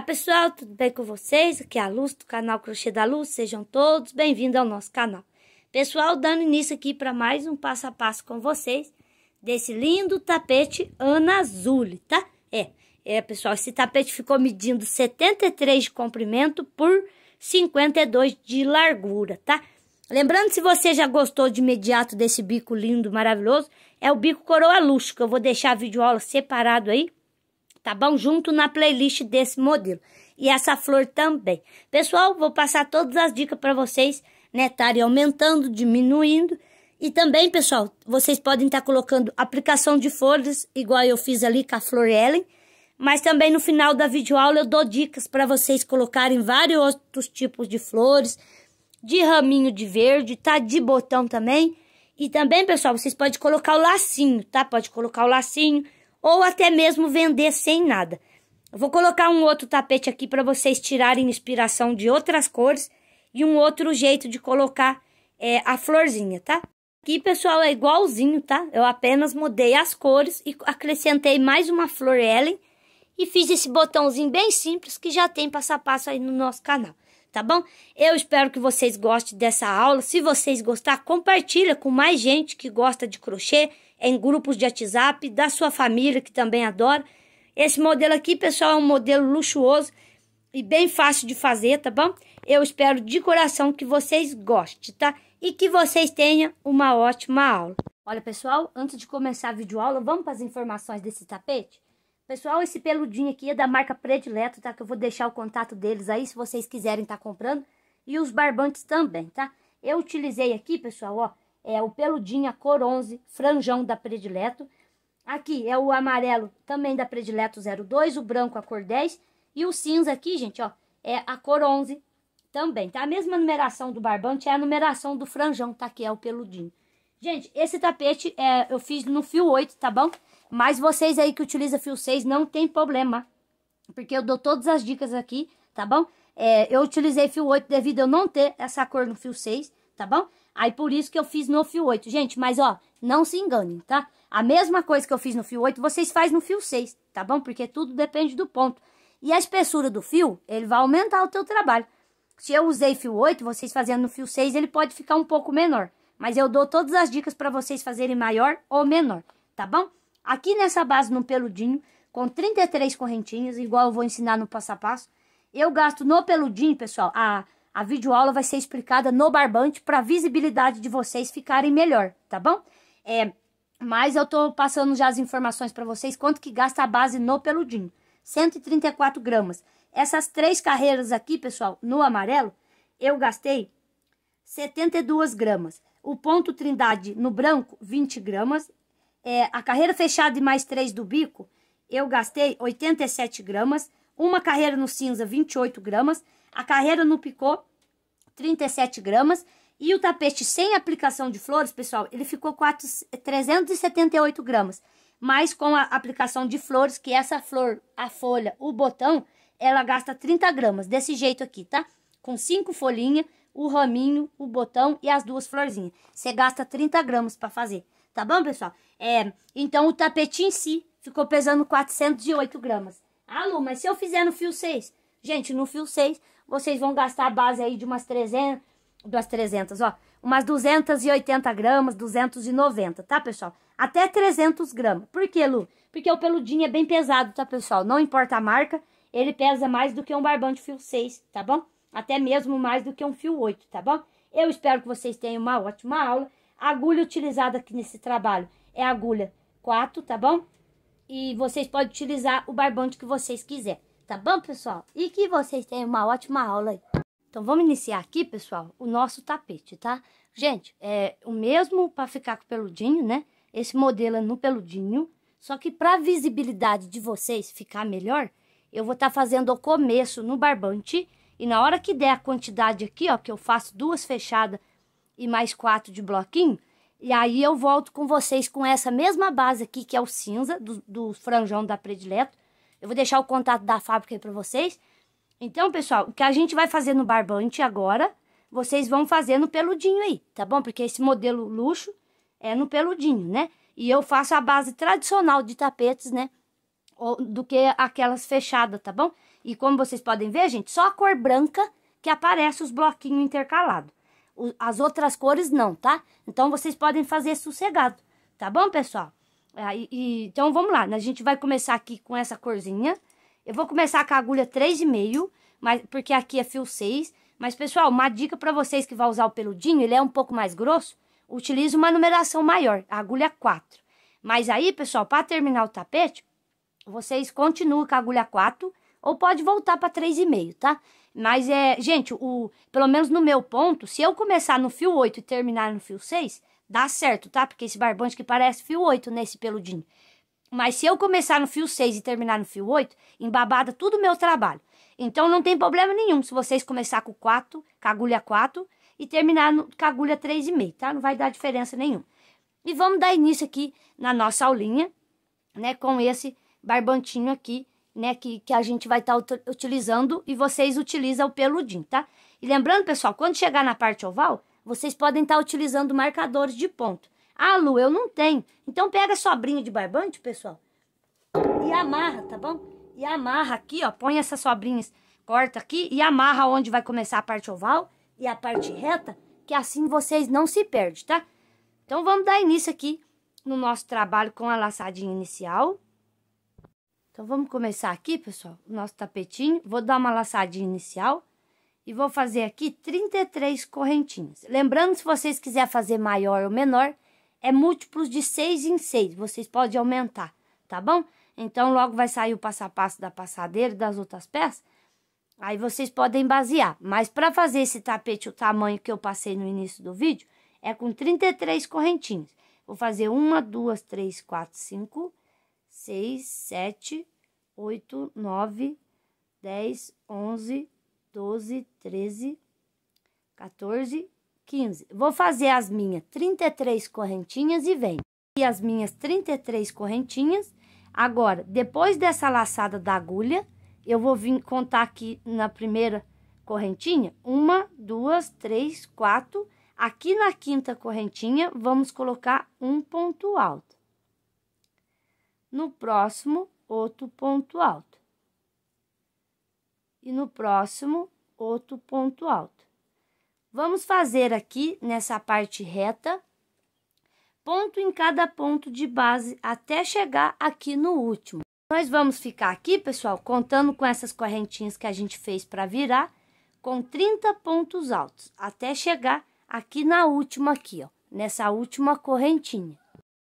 Olá pessoal, tudo bem com vocês? Aqui é a Luz do canal Crochê da Luz, sejam todos bem-vindos ao nosso canal. Pessoal, dando início aqui para mais um passo a passo com vocês desse lindo tapete Ana Azul, tá? É, é pessoal, esse tapete ficou medindo 73 de comprimento por 52 de largura, tá? Lembrando, se você já gostou de imediato desse bico lindo, maravilhoso, é o bico coroa luxo, que eu vou deixar a videoaula separado aí tá bom? Junto na playlist desse modelo. E essa flor também. Pessoal, vou passar todas as dicas para vocês, né? Estarem aumentando, diminuindo. E também, pessoal, vocês podem estar tá colocando aplicação de folhas, igual eu fiz ali com a Flor Ellen. Mas também no final da videoaula eu dou dicas para vocês colocarem vários outros tipos de flores, de raminho de verde, tá? De botão também. E também, pessoal, vocês podem colocar o lacinho, tá? Pode colocar o lacinho ou até mesmo vender sem nada. Eu vou colocar um outro tapete aqui para vocês tirarem inspiração de outras cores e um outro jeito de colocar é, a florzinha, tá? Aqui, pessoal, é igualzinho, tá? Eu apenas mudei as cores e acrescentei mais uma flor Ellen e fiz esse botãozinho bem simples que já tem passo a passo aí no nosso canal, tá bom? Eu espero que vocês gostem dessa aula. Se vocês gostar, compartilha com mais gente que gosta de crochê, em grupos de WhatsApp, da sua família, que também adora. Esse modelo aqui, pessoal, é um modelo luxuoso e bem fácil de fazer, tá bom? Eu espero de coração que vocês gostem, tá? E que vocês tenham uma ótima aula. Olha, pessoal, antes de começar a videoaula, vamos para as informações desse tapete? Pessoal, esse peludinho aqui é da marca Predileto, tá? Que eu vou deixar o contato deles aí, se vocês quiserem estar tá comprando. E os barbantes também, tá? Eu utilizei aqui, pessoal, ó, é o peludinha cor 11, franjão da predileto. Aqui é o amarelo também da predileto 02, o branco a cor 10 e o cinza aqui, gente, ó, é a cor 11 também, tá? A mesma numeração do barbante é a numeração do franjão, tá? Que é o peludinho. Gente, esse tapete é, eu fiz no fio 8, tá bom? Mas vocês aí que utilizam fio 6 não tem problema, porque eu dou todas as dicas aqui, tá bom? É, eu utilizei fio 8 devido a eu não ter essa cor no fio 6, tá bom? Aí por isso que eu fiz no fio 8. Gente, mas ó, não se enganem, tá? A mesma coisa que eu fiz no fio 8, vocês fazem no fio 6, tá bom? Porque tudo depende do ponto. E a espessura do fio, ele vai aumentar o teu trabalho. Se eu usei fio 8, vocês fazendo no fio 6, ele pode ficar um pouco menor. Mas eu dou todas as dicas para vocês fazerem maior ou menor, tá bom? Aqui nessa base, no peludinho, com 33 correntinhas, igual eu vou ensinar no passo a passo, eu gasto no peludinho, pessoal, a a videoaula vai ser explicada no barbante para a visibilidade de vocês ficarem melhor, tá bom? É, mas eu tô passando já as informações para vocês quanto que gasta a base no peludinho. 134 gramas. Essas três carreiras aqui, pessoal, no amarelo, eu gastei 72 gramas. O ponto trindade no branco, 20 gramas. É, a carreira fechada e mais três do bico, eu gastei 87 gramas. Uma carreira no cinza, 28 gramas. A carreira no picô, 37 gramas. E o tapete sem aplicação de flores, pessoal, ele ficou 4, 378 gramas. Mas com a aplicação de flores, que essa flor, a folha, o botão, ela gasta 30 gramas. Desse jeito aqui, tá? Com cinco folhinhas, o raminho, o botão e as duas florzinhas. Você gasta 30 gramas para fazer. Tá bom, pessoal? É, então, o tapete em si ficou pesando 408 gramas. alô mas se eu fizer no fio 6? Gente, no fio 6, vocês vão gastar a base aí de umas 300, umas 300, ó, umas 280 gramas, 290, tá, pessoal? Até 300 gramas. Por quê, Lu? Porque o peludinho é bem pesado, tá, pessoal? Não importa a marca, ele pesa mais do que um barbante fio 6, tá bom? Até mesmo mais do que um fio 8, tá bom? Eu espero que vocês tenham uma ótima aula. A agulha utilizada aqui nesse trabalho é agulha 4, tá bom? E vocês podem utilizar o barbante que vocês quiserem tá bom, pessoal? E que vocês tenham uma ótima aula aí. Então, vamos iniciar aqui, pessoal, o nosso tapete, tá? Gente, é o mesmo para ficar com o peludinho, né? Esse modelo é no peludinho, só que para visibilidade de vocês ficar melhor, eu vou estar tá fazendo o começo no barbante e na hora que der a quantidade aqui, ó, que eu faço duas fechadas e mais quatro de bloquinho, e aí eu volto com vocês com essa mesma base aqui, que é o cinza do, do franjão da predileto, eu vou deixar o contato da fábrica aí para vocês. Então, pessoal, o que a gente vai fazer no barbante agora, vocês vão fazer no peludinho aí, tá bom? Porque esse modelo luxo é no peludinho, né? E eu faço a base tradicional de tapetes, né? do que aquelas fechadas, tá bom? E como vocês podem ver, gente, só a cor branca que aparece os bloquinhos intercalados. As outras cores não, tá? Então, vocês podem fazer sossegado, tá bom, pessoal? É, aí, e, então, vamos lá. Né? A gente vai começar aqui com essa corzinha. Eu vou começar com a agulha 3,5, mas, porque aqui é fio 6. Mas, pessoal, uma dica para vocês que vão usar o peludinho, ele é um pouco mais grosso, utilize uma numeração maior, a agulha 4. Mas aí, pessoal, para terminar o tapete, vocês continuam com a agulha 4 ou pode voltar para 3,5, tá? Mas é, gente, o, pelo menos no meu ponto, se eu começar no fio 8 e terminar no fio 6, Dá certo, tá? Porque esse barbante que parece fio 8 nesse peludinho. Mas se eu começar no fio 6 e terminar no fio 8, embabada tudo o meu trabalho. Então não tem problema nenhum se vocês começar com 4, com agulha 4 e terminar no, com agulha 3,5, tá? Não vai dar diferença nenhuma. E vamos dar início aqui na nossa aulinha, né? Com esse barbantinho aqui, né? Que, que a gente vai estar tá utilizando e vocês utilizam o peludinho, tá? E lembrando, pessoal, quando chegar na parte oval, vocês podem estar tá utilizando marcadores de ponto. Ah, Lu, eu não tenho. Então pega a sobrinha de barbante, pessoal, e amarra, tá bom? E amarra aqui, ó, põe essas sobrinhas, corta aqui e amarra onde vai começar a parte oval e a parte reta, que assim vocês não se perdem, tá? Então vamos dar início aqui no nosso trabalho com a laçadinha inicial. Então vamos começar aqui, pessoal, o nosso tapetinho. Vou dar uma laçadinha inicial e vou fazer aqui 33 correntinhas. Lembrando, se vocês quiserem fazer maior ou menor, é múltiplos de 6 em 6, vocês podem aumentar, tá bom? Então, logo vai sair o passo a passo da passadeira das outras peças, aí vocês podem basear. Mas para fazer esse tapete o tamanho que eu passei no início do vídeo, é com 33 correntinhas. Vou fazer uma, duas, três, quatro, cinco, seis, sete, oito, nove, dez, onze, 12, 13, 14, 15. Vou fazer as minhas 33 correntinhas e vem. E as minhas 33 correntinhas. Agora, depois dessa laçada da agulha, eu vou vir contar aqui na primeira correntinha. Uma, duas, três, quatro. Aqui na quinta correntinha, vamos colocar um ponto alto. No próximo, outro ponto alto e no próximo outro ponto alto. Vamos fazer aqui nessa parte reta, ponto em cada ponto de base até chegar aqui no último. Nós vamos ficar aqui, pessoal, contando com essas correntinhas que a gente fez para virar, com 30 pontos altos, até chegar aqui na última aqui, ó, nessa última correntinha.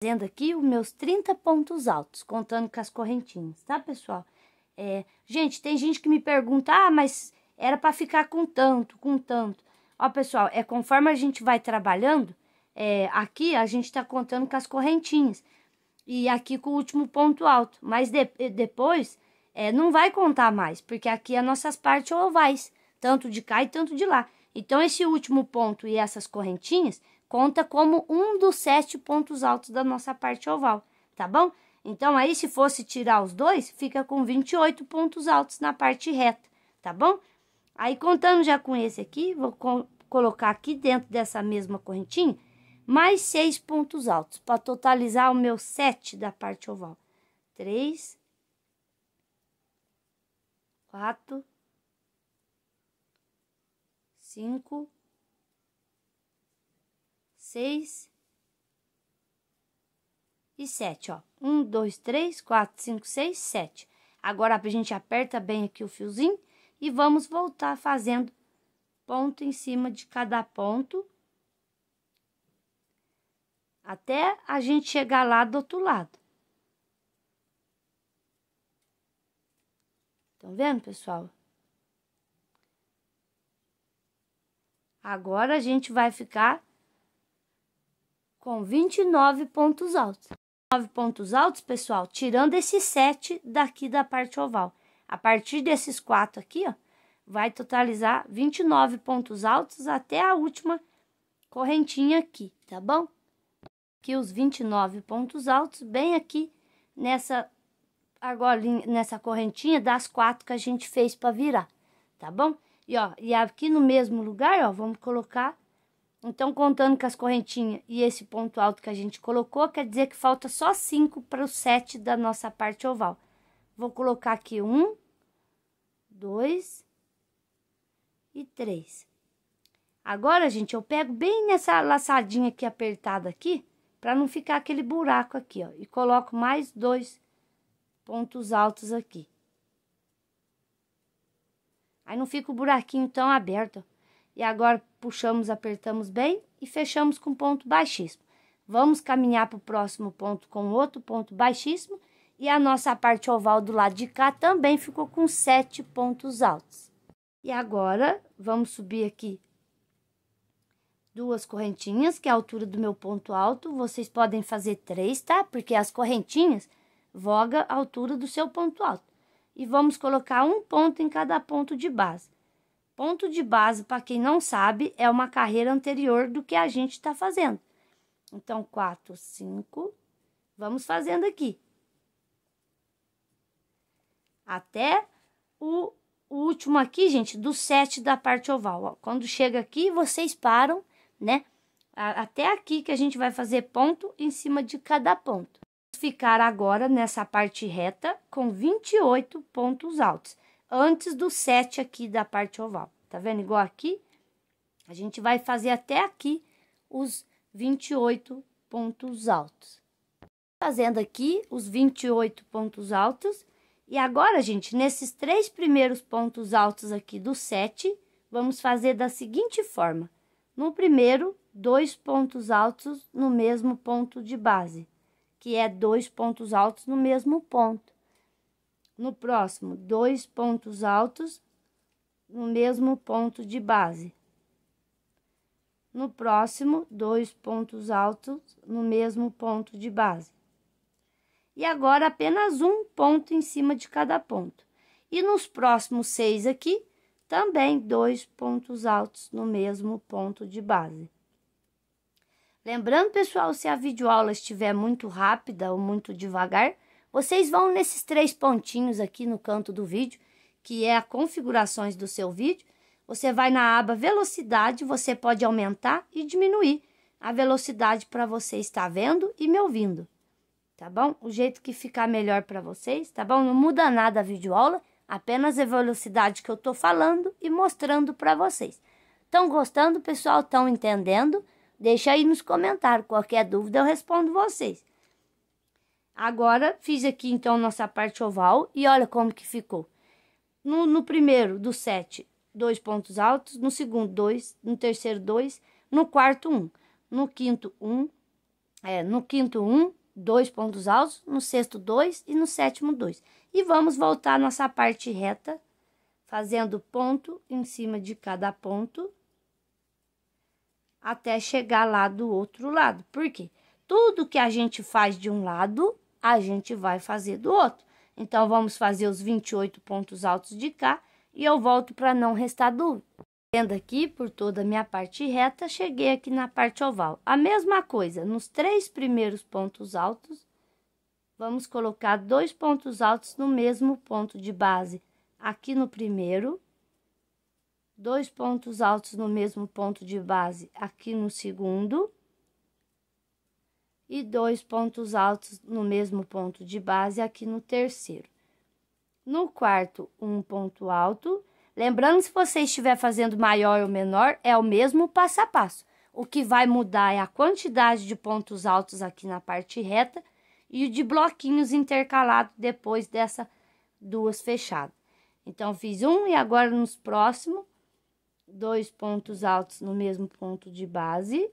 Fazendo aqui os meus 30 pontos altos, contando com as correntinhas, tá, pessoal? É, gente, tem gente que me pergunta, ah, mas era para ficar com tanto, com tanto. Ó, pessoal, é conforme a gente vai trabalhando, é, aqui a gente está contando com as correntinhas. E aqui com o último ponto alto. Mas de, depois é, não vai contar mais, porque aqui as é nossas partes ovais, tanto de cá e tanto de lá. Então, esse último ponto e essas correntinhas conta como um dos sete pontos altos da nossa parte oval, tá bom? Então, aí, se fosse tirar os dois, fica com 28 pontos altos na parte reta, tá bom? Aí, contando já com esse aqui, vou co colocar aqui dentro dessa mesma correntinha, mais seis pontos altos, para totalizar o meu 7 da parte oval. 3, 4, 5, 6, e 7, ó. 1, 2, 3, 4, 5, 6, 7. Agora a gente aperta bem aqui o fiozinho e vamos voltar fazendo ponto em cima de cada ponto até a gente chegar lá do outro lado. Estão tá vendo, pessoal? Agora a gente vai ficar com 29 pontos altos nove pontos altos, pessoal, tirando esses sete daqui da parte oval. A partir desses quatro aqui, ó, vai totalizar 29 pontos altos até a última correntinha aqui, tá bom? Aqui os 29 pontos altos, bem aqui nessa argolinha, nessa correntinha das quatro que a gente fez para virar, tá bom? E ó, e aqui no mesmo lugar, ó, vamos colocar então, contando com as correntinhas e esse ponto alto que a gente colocou, quer dizer que falta só 5 para o 7 da nossa parte oval. Vou colocar aqui um, dois e três. Agora, gente, eu pego bem nessa laçadinha aqui apertada aqui, para não ficar aquele buraco aqui, ó. E coloco mais dois pontos altos aqui. Aí não fica o buraquinho tão aberto, ó. E agora puxamos, apertamos bem e fechamos com ponto baixíssimo. Vamos caminhar para o próximo ponto com outro ponto baixíssimo. E a nossa parte oval do lado de cá também ficou com sete pontos altos. E agora, vamos subir aqui duas correntinhas, que é a altura do meu ponto alto. Vocês podem fazer três, tá? Porque as correntinhas voga a altura do seu ponto alto. E vamos colocar um ponto em cada ponto de base. Ponto de base, para quem não sabe, é uma carreira anterior do que a gente está fazendo. Então, 4, 5, vamos fazendo aqui. Até o, o último aqui, gente, do 7 da parte oval. Ó, quando chega aqui, vocês param, né? Até aqui que a gente vai fazer ponto em cima de cada ponto. ficar agora nessa parte reta com 28 pontos altos antes do 7 aqui da parte oval. Tá vendo? Igual aqui, a gente vai fazer até aqui os 28 pontos altos. Fazendo aqui os 28 pontos altos. E agora, gente, nesses três primeiros pontos altos aqui do 7, vamos fazer da seguinte forma. No primeiro, dois pontos altos no mesmo ponto de base, que é dois pontos altos no mesmo ponto no próximo, dois pontos altos no mesmo ponto de base. No próximo, dois pontos altos no mesmo ponto de base. E agora apenas um ponto em cima de cada ponto. E nos próximos seis aqui, também dois pontos altos no mesmo ponto de base. Lembrando, pessoal, se a videoaula estiver muito rápida ou muito devagar, vocês vão nesses três pontinhos aqui no canto do vídeo, que é a configurações do seu vídeo. Você vai na aba velocidade, você pode aumentar e diminuir a velocidade para você estar vendo e me ouvindo, tá bom? O jeito que ficar melhor para vocês, tá bom? Não muda nada a videoaula, apenas a velocidade que eu tô falando e mostrando para vocês. Estão gostando, pessoal? Estão entendendo? Deixa aí nos comentários, qualquer dúvida eu respondo vocês. Agora, fiz aqui, então, nossa parte oval e olha como que ficou. No, no primeiro, do sete dois pontos altos. No segundo, dois. No terceiro, dois. No quarto, um. No quinto, um. É, no quinto, um, dois pontos altos. No sexto, dois. E no sétimo, dois. E vamos voltar nossa parte reta, fazendo ponto em cima de cada ponto até chegar lá do outro lado. porque Tudo que a gente faz de um lado, a gente vai fazer do outro. Então, vamos fazer os 28 pontos altos de cá e eu volto para não restar dúvida. Tendo aqui por toda a minha parte reta, cheguei aqui na parte oval. A mesma coisa, nos três primeiros pontos altos, vamos colocar dois pontos altos no mesmo ponto de base. Aqui no primeiro, dois pontos altos no mesmo ponto de base aqui no segundo e dois pontos altos no mesmo ponto de base aqui no terceiro. No quarto, um ponto alto. Lembrando, se você estiver fazendo maior ou menor, é o mesmo passo a passo. O que vai mudar é a quantidade de pontos altos aqui na parte reta e de bloquinhos intercalados depois dessa duas fechadas. Então, fiz um e agora nos próximos, dois pontos altos no mesmo ponto de base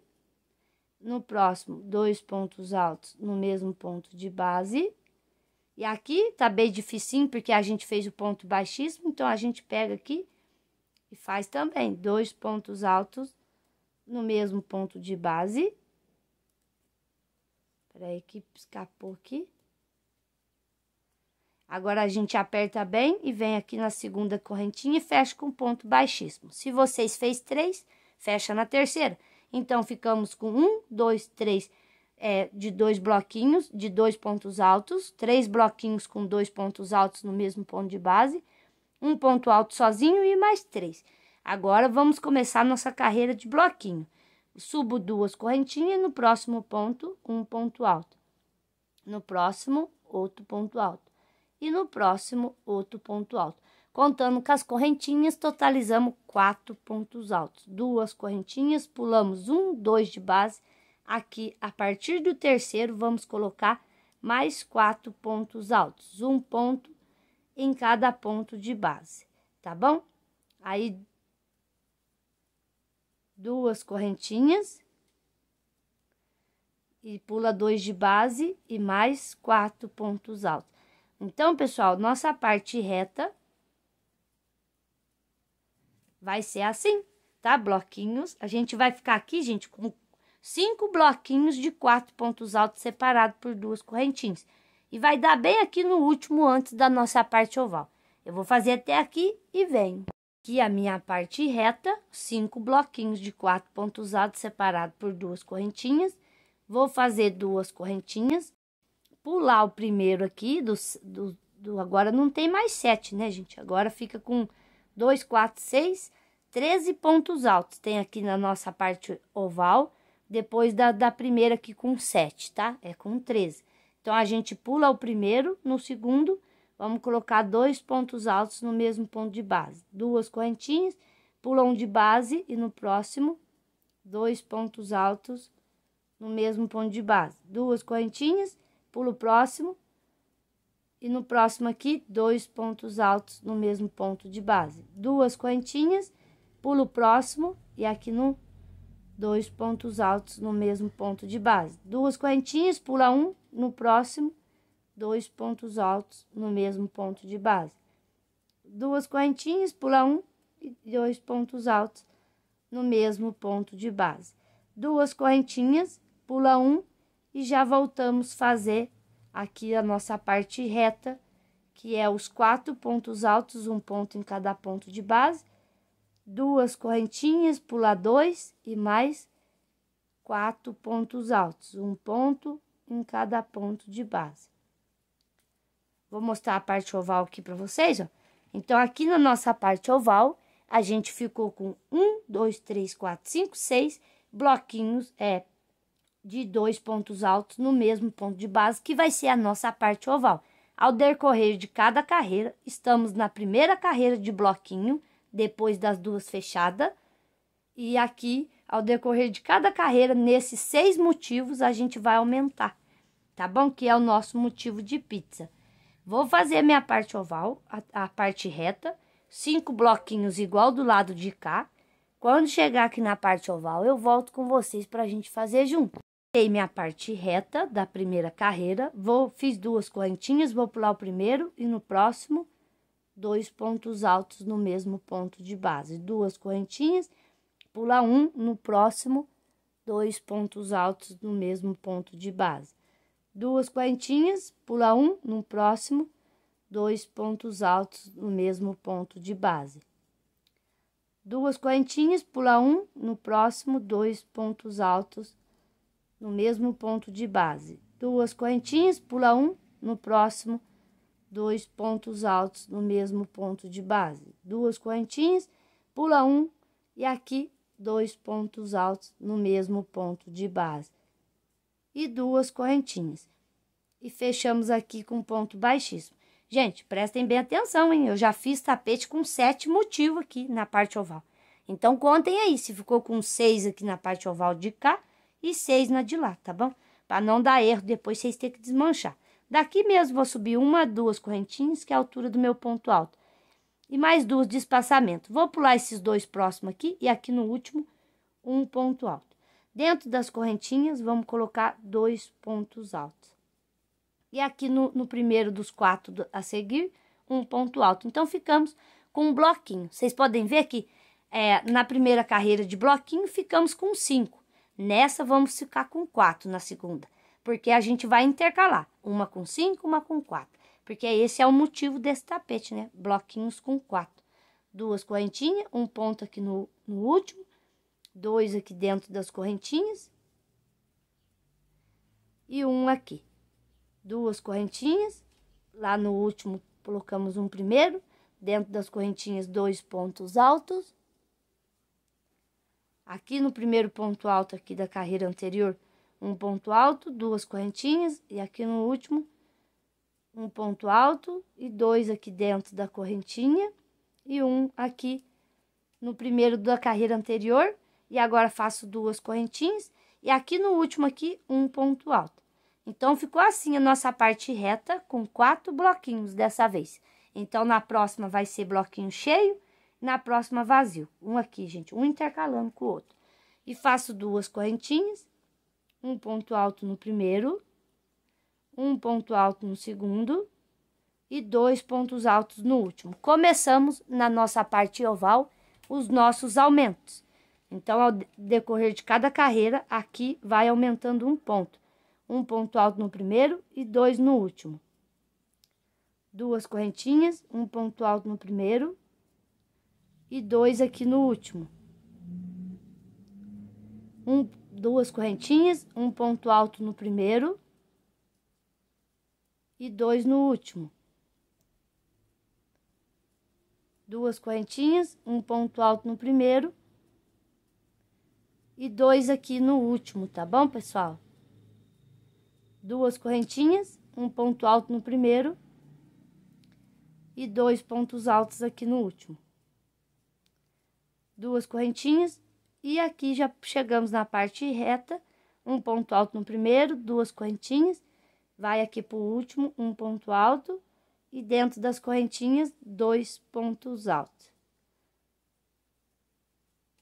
no próximo, dois pontos altos no mesmo ponto de base. E aqui tá bem dificinho porque a gente fez o ponto baixíssimo, então a gente pega aqui e faz também dois pontos altos no mesmo ponto de base. Peraí que escapou aqui. Agora, a gente aperta bem e vem aqui na segunda correntinha e fecha com ponto baixíssimo. Se vocês fez três, fecha na terceira. Então, ficamos com um, dois, três é, de dois bloquinhos, de dois pontos altos, três bloquinhos com dois pontos altos no mesmo ponto de base, um ponto alto sozinho e mais três. Agora vamos começar nossa carreira de bloquinho. Subo duas correntinhas, no próximo ponto, um ponto alto. No próximo, outro ponto alto. E no próximo, outro ponto alto. Contando com as correntinhas, totalizamos quatro pontos altos. Duas correntinhas, pulamos um, dois de base. Aqui, a partir do terceiro, vamos colocar mais quatro pontos altos. Um ponto em cada ponto de base, tá bom? Aí, duas correntinhas e pula dois de base e mais quatro pontos altos. Então, pessoal, nossa parte reta Vai ser assim, tá? Bloquinhos. A gente vai ficar aqui, gente, com cinco bloquinhos de quatro pontos altos separados por duas correntinhas. E vai dar bem aqui no último antes da nossa parte oval. Eu vou fazer até aqui e venho. Aqui a minha parte reta, cinco bloquinhos de quatro pontos altos separados por duas correntinhas. Vou fazer duas correntinhas, pular o primeiro aqui, do, do, do agora não tem mais sete, né, gente? Agora fica com 2, 4, 6, 13 pontos altos. Tem aqui na nossa parte oval, depois da, da primeira aqui com 7, tá? É com 13. Então, a gente pula o primeiro, no segundo, vamos colocar dois pontos altos no mesmo ponto de base. Duas correntinhas, pula um de base e no próximo, dois pontos altos no mesmo ponto de base. Duas correntinhas, pula o próximo, e no próximo aqui, dois pontos altos no mesmo ponto de base. Duas correntinhas, pulo o próximo e aqui no dois pontos altos no mesmo ponto de base. Duas correntinhas, pula um, no próximo, dois pontos altos no mesmo ponto de base. Duas correntinhas, pula um e dois pontos altos no mesmo ponto de base. Duas correntinhas, pula um e já voltamos fazer aqui a nossa parte reta, que é os quatro pontos altos, um ponto em cada ponto de base, duas correntinhas, pular dois e mais quatro pontos altos, um ponto em cada ponto de base. Vou mostrar a parte oval aqui para vocês, ó. Então, aqui na nossa parte oval, a gente ficou com um, dois, três, quatro, cinco, seis bloquinhos, é, de dois pontos altos no mesmo ponto de base, que vai ser a nossa parte oval. Ao decorrer de cada carreira, estamos na primeira carreira de bloquinho, depois das duas fechadas, e aqui, ao decorrer de cada carreira, nesses seis motivos, a gente vai aumentar, tá bom? Que é o nosso motivo de pizza. Vou fazer minha parte oval, a, a parte reta, cinco bloquinhos igual do lado de cá. Quando chegar aqui na parte oval, eu volto com vocês para a gente fazer junto. Dei minha parte reta da primeira carreira, vou, fiz duas correntinhas, vou pular o primeiro e no próximo, dois pontos altos no mesmo ponto de base. Duas correntinhas, pula um, no próximo, dois pontos altos no mesmo ponto de base. Duas correntinhas, pula um, no próximo, dois pontos altos no mesmo ponto de base. Duas correntinhas, pula um, no próximo, dois pontos altos no mesmo ponto de base. Duas correntinhas, pula um, no próximo, dois pontos altos no mesmo ponto de base. Duas correntinhas, pula um, e aqui dois pontos altos no mesmo ponto de base. E duas correntinhas. E fechamos aqui com ponto baixíssimo. Gente, prestem bem atenção, hein? Eu já fiz tapete com sete motivos aqui na parte oval. Então, contem aí se ficou com seis aqui na parte oval de cá e seis na de lá, tá bom? Para não dar erro, depois vocês têm que desmanchar. Daqui mesmo vou subir uma, duas correntinhas, que é a altura do meu ponto alto. E mais duas de espaçamento. Vou pular esses dois próximos aqui e aqui no último, um ponto alto. Dentro das correntinhas, vamos colocar dois pontos altos. E aqui no, no primeiro dos quatro a seguir, um ponto alto. Então, ficamos com um bloquinho. Vocês podem ver que é, na primeira carreira de bloquinho, ficamos com cinco. Nessa vamos ficar com quatro na segunda, porque a gente vai intercalar uma com cinco, uma com quatro, porque esse é o motivo desse tapete, né? Bloquinhos com quatro. Duas correntinhas, um ponto aqui no, no último, dois aqui dentro das correntinhas e um aqui. Duas correntinhas, lá no último colocamos um primeiro, dentro das correntinhas dois pontos altos aqui no primeiro ponto alto aqui da carreira anterior, um ponto alto, duas correntinhas e aqui no último um ponto alto e dois aqui dentro da correntinha e um aqui no primeiro da carreira anterior e agora faço duas correntinhas e aqui no último aqui um ponto alto. Então ficou assim a nossa parte reta com quatro bloquinhos dessa vez. Então na próxima vai ser bloquinho cheio na próxima vazio. Um aqui, gente, um intercalando com o outro. E faço duas correntinhas, um ponto alto no primeiro, um ponto alto no segundo e dois pontos altos no último. Começamos na nossa parte oval os nossos aumentos. Então, ao decorrer de cada carreira, aqui vai aumentando um ponto. Um ponto alto no primeiro e dois no último. Duas correntinhas, um ponto alto no primeiro e dois aqui no último. Um, duas correntinhas, um ponto alto no primeiro e dois no último. Duas correntinhas, um ponto alto no primeiro e dois aqui no último, tá bom, pessoal? Duas correntinhas, um ponto alto no primeiro e dois pontos altos aqui no último duas correntinhas e aqui já chegamos na parte reta, um ponto alto no primeiro, duas correntinhas, vai aqui para o último, um ponto alto e dentro das correntinhas, dois pontos altos.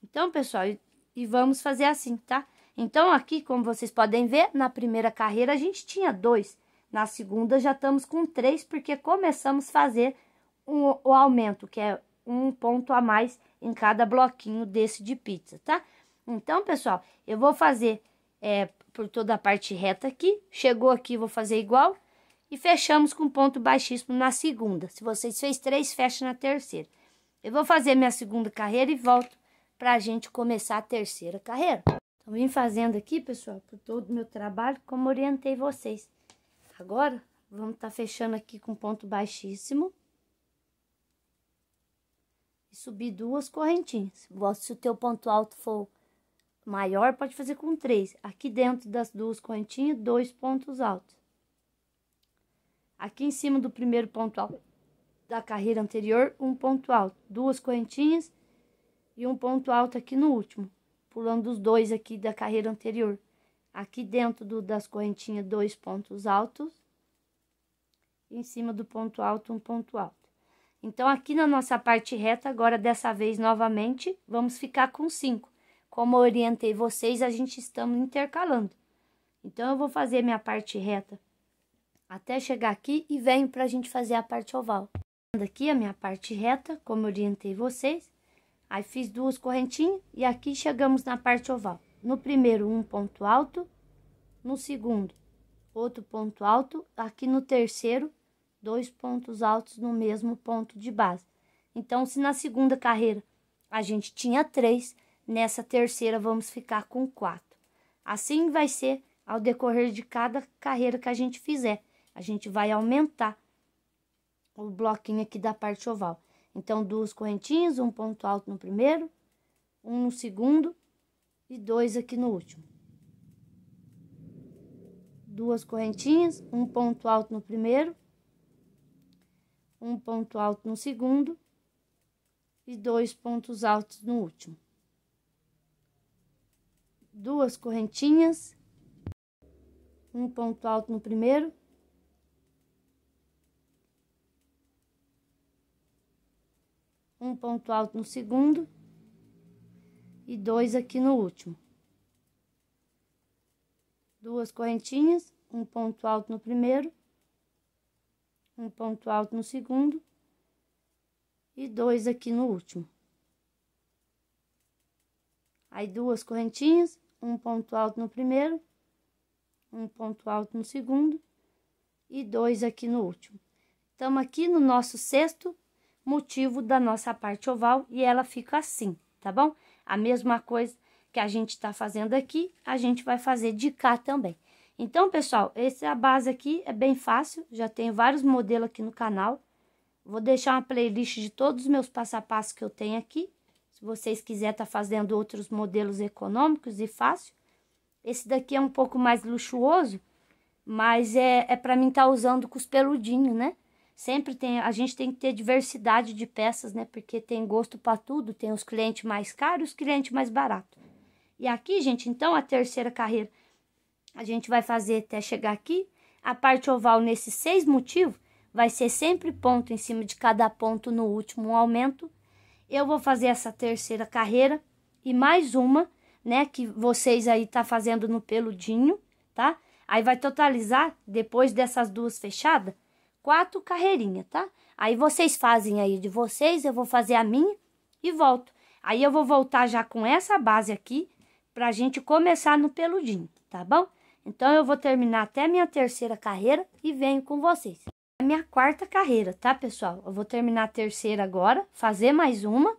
Então, pessoal, e, e vamos fazer assim, tá? Então, aqui, como vocês podem ver, na primeira carreira a gente tinha dois, na segunda já estamos com três, porque começamos a fazer um, o aumento, que é um ponto a mais em cada bloquinho desse de pizza, tá? Então, pessoal, eu vou fazer é, por toda a parte reta aqui. Chegou aqui, vou fazer igual. E fechamos com ponto baixíssimo na segunda. Se vocês fez três, fecha na terceira. Eu vou fazer minha segunda carreira e volto pra gente começar a terceira carreira. Então, vim fazendo aqui, pessoal, por todo o meu trabalho, como orientei vocês. Agora, vamos estar tá fechando aqui com ponto baixíssimo e subir duas correntinhas. Se o teu ponto alto for maior, pode fazer com três. Aqui dentro das duas correntinhas, dois pontos altos. Aqui em cima do primeiro ponto alto da carreira anterior, um ponto alto. Duas correntinhas e um ponto alto aqui no último, pulando os dois aqui da carreira anterior. Aqui dentro do, das correntinhas, dois pontos altos. Em cima do ponto alto, um ponto alto. Então, aqui na nossa parte reta, agora dessa vez novamente, vamos ficar com 5. Como eu orientei vocês, a gente estamos intercalando. Então, eu vou fazer minha parte reta até chegar aqui e venho para a gente fazer a parte oval. Aqui a minha parte reta, como orientei vocês. Aí fiz duas correntinhas e aqui chegamos na parte oval. No primeiro, um ponto alto. No segundo, outro ponto alto. Aqui no terceiro, dois pontos altos no mesmo ponto de base. Então, se na segunda carreira a gente tinha três, nessa terceira vamos ficar com quatro. Assim vai ser ao decorrer de cada carreira que a gente fizer. A gente vai aumentar o bloquinho aqui da parte oval. Então, duas correntinhas, um ponto alto no primeiro, um no segundo e dois aqui no último. Duas correntinhas, um ponto alto no primeiro um ponto alto no segundo e dois pontos altos no último. Duas correntinhas, um ponto alto no primeiro um ponto alto no segundo e dois aqui no último. Duas correntinhas, um ponto alto no primeiro um ponto alto no segundo e dois aqui no último. Aí duas correntinhas, um ponto alto no primeiro, um ponto alto no segundo e dois aqui no último. Estamos aqui no nosso sexto motivo da nossa parte oval e ela fica assim, tá bom? A mesma coisa que a gente está fazendo aqui, a gente vai fazer de cá também. Então, pessoal, essa base aqui é bem fácil, já tenho vários modelos aqui no canal. Vou deixar uma playlist de todos os meus passo a passo que eu tenho aqui. Se vocês quiserem estar tá fazendo outros modelos econômicos e fácil. Esse daqui é um pouco mais luxuoso, mas é, é para mim estar tá usando com os peludinhos, né? Sempre tem, a gente tem que ter diversidade de peças, né? Porque tem gosto para tudo, tem os clientes mais caros, os clientes mais baratos. E aqui, gente, então a terceira carreira a gente vai fazer até chegar aqui. A parte oval nesses seis motivos vai ser sempre ponto em cima de cada ponto no último aumento. Eu vou fazer essa terceira carreira e mais uma, né, que vocês aí tá fazendo no peludinho, tá? Aí vai totalizar depois dessas duas fechadas, quatro carreirinhas, tá? Aí vocês fazem aí de vocês, eu vou fazer a minha e volto. Aí eu vou voltar já com essa base aqui pra gente começar no peludinho, tá bom? Então eu vou terminar até a minha terceira carreira e venho com vocês. A minha quarta carreira, tá, pessoal? Eu vou terminar a terceira agora, fazer mais uma.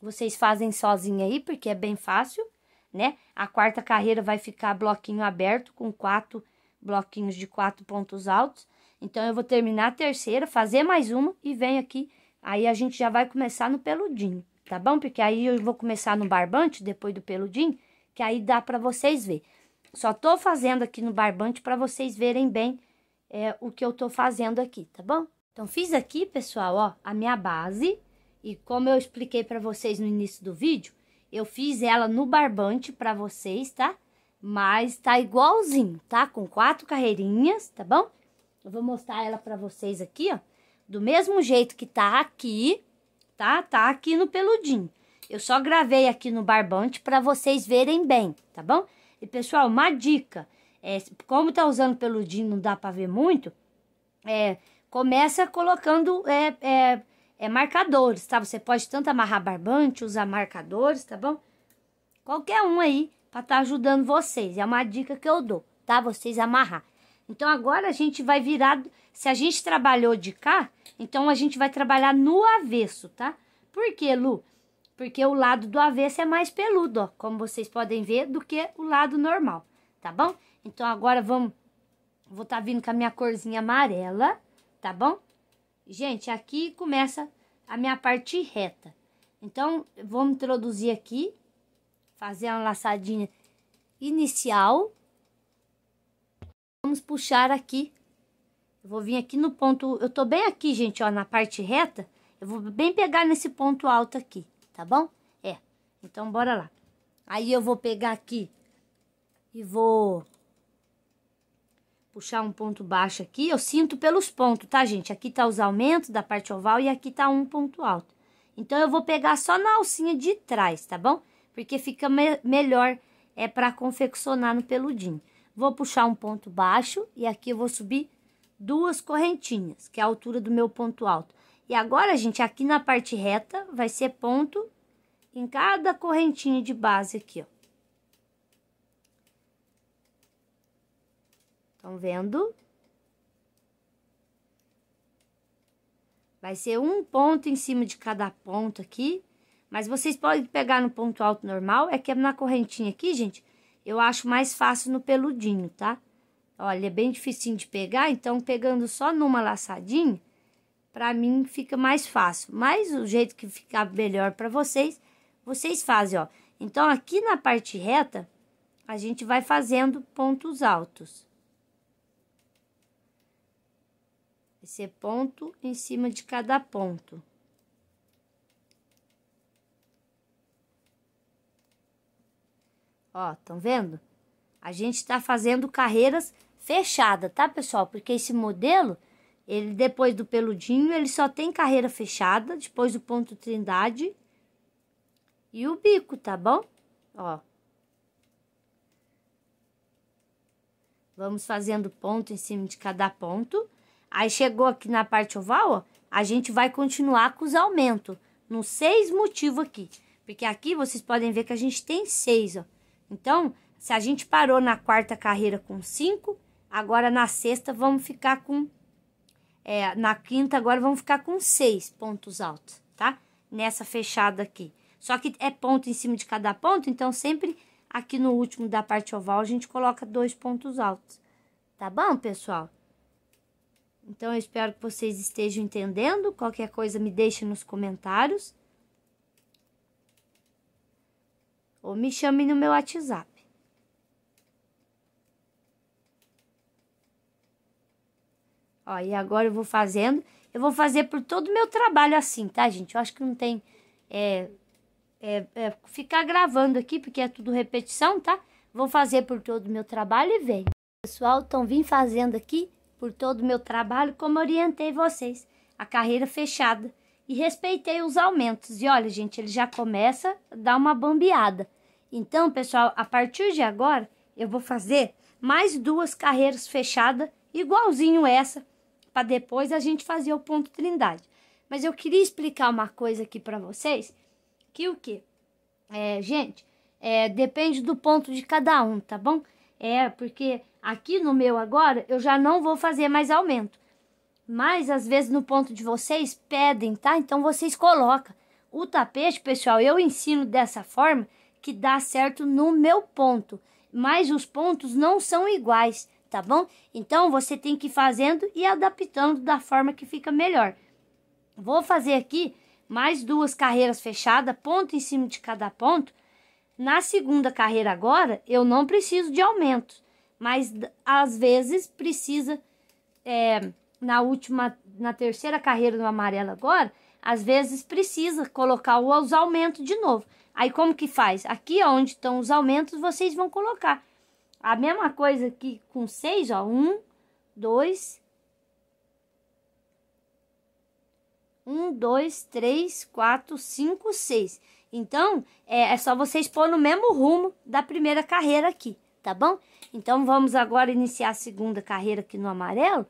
Vocês fazem sozinha aí, porque é bem fácil, né? A quarta carreira vai ficar bloquinho aberto com quatro bloquinhos de quatro pontos altos. Então eu vou terminar a terceira, fazer mais uma e venho aqui. Aí a gente já vai começar no peludinho, tá bom? Porque aí eu vou começar no barbante depois do peludinho, que aí dá para vocês ver. Só tô fazendo aqui no barbante para vocês verem bem é, o que eu tô fazendo aqui, tá bom? Então, fiz aqui, pessoal, ó, a minha base. E como eu expliquei para vocês no início do vídeo, eu fiz ela no barbante para vocês, tá? Mas tá igualzinho, tá? Com quatro carreirinhas, tá bom? Eu vou mostrar ela para vocês aqui, ó. Do mesmo jeito que tá aqui, tá? Tá aqui no peludinho. Eu só gravei aqui no barbante para vocês verem bem, tá bom? E pessoal, uma dica: é, como tá usando peludinho, não dá para ver muito. É, começa colocando é, é, é, marcadores, tá? Você pode tanto amarrar barbante, usar marcadores, tá bom? Qualquer um aí para estar tá ajudando vocês. É uma dica que eu dou, tá? Vocês amarrar. Então agora a gente vai virar. Se a gente trabalhou de cá, então a gente vai trabalhar no avesso, tá? Por quê, Lu? porque o lado do avesso é mais peludo, ó, como vocês podem ver, do que o lado normal, tá bom? Então agora vamos, vou estar tá vindo com a minha corzinha amarela, tá bom? Gente, aqui começa a minha parte reta. Então, vamos introduzir aqui, fazer uma laçadinha inicial. Vamos puxar aqui. Eu vou vir aqui no ponto, eu tô bem aqui, gente, ó, na parte reta. Eu vou bem pegar nesse ponto alto aqui tá bom? É, então bora lá. Aí eu vou pegar aqui e vou puxar um ponto baixo aqui. Eu sinto pelos pontos, tá, gente? Aqui tá os aumentos da parte oval e aqui tá um ponto alto. Então, eu vou pegar só na alcinha de trás, tá bom? Porque fica me melhor é para confeccionar no peludinho. Vou puxar um ponto baixo e aqui eu vou subir duas correntinhas, que é a altura do meu ponto alto. E agora, gente, aqui na parte reta, vai ser ponto em cada correntinha de base aqui, ó. Estão vendo? Vai ser um ponto em cima de cada ponto aqui. Mas vocês podem pegar no ponto alto normal, é que é na correntinha aqui, gente, eu acho mais fácil no peludinho, tá? Olha, é bem dificinho de pegar, então pegando só numa laçadinha, para mim fica mais fácil. Mas o jeito que ficar melhor para vocês, vocês fazem, ó. Então, aqui na parte reta, a gente vai fazendo pontos altos. esse ser ponto em cima de cada ponto. Ó, estão vendo? A gente está fazendo carreiras fechada, tá, pessoal? Porque esse modelo ele depois do Peludinho, ele só tem carreira fechada, depois do ponto Trindade e o bico, tá bom? Ó. Vamos fazendo ponto em cima de cada ponto. Aí chegou aqui na parte oval, ó, a gente vai continuar com os aumentos. Nos seis motivos aqui. Porque aqui vocês podem ver que a gente tem seis, ó. Então, se a gente parou na quarta carreira com cinco, agora na sexta vamos ficar com é, na quinta agora vamos ficar com seis pontos altos, tá? Nessa fechada aqui. Só que é ponto em cima de cada ponto, então sempre aqui no último da parte oval a gente coloca dois pontos altos. Tá bom, pessoal? Então eu espero que vocês estejam entendendo. Qualquer coisa me deixe nos comentários. Ou me chame no meu WhatsApp. Ó, e agora eu vou fazendo. Eu vou fazer por todo o meu trabalho assim, tá, gente? Eu acho que não tem... É, é, é, ficar gravando aqui, porque é tudo repetição, tá? Vou fazer por todo o meu trabalho e vem. Pessoal, então vim fazendo aqui por todo o meu trabalho, como orientei vocês. A carreira fechada. E respeitei os aumentos. E olha, gente, ele já começa a dar uma bambeada. Então, pessoal, a partir de agora, eu vou fazer mais duas carreiras fechadas, igualzinho essa, para depois a gente fazer o ponto trindade. Mas eu queria explicar uma coisa aqui para vocês, que o que? É, gente, é, depende do ponto de cada um, tá bom? É, porque aqui no meu agora, eu já não vou fazer mais aumento. Mas, às vezes, no ponto de vocês, pedem, tá? Então, vocês colocam. O tapete, pessoal, eu ensino dessa forma que dá certo no meu ponto. Mas os pontos não são iguais, tá bom? Então você tem que ir fazendo e adaptando da forma que fica melhor. Vou fazer aqui mais duas carreiras fechadas, ponto em cima de cada ponto. Na segunda carreira agora, eu não preciso de aumento, mas às vezes precisa é, na última, na terceira carreira do amarelo agora, às vezes precisa colocar os aumentos de novo. Aí como que faz? Aqui é onde estão os aumentos, vocês vão colocar. A mesma coisa aqui com seis, ó. Um, dois. Um, dois, três, quatro, cinco, seis. Então, é, é só vocês pôr no mesmo rumo da primeira carreira aqui, tá bom? Então, vamos agora iniciar a segunda carreira aqui no amarelo,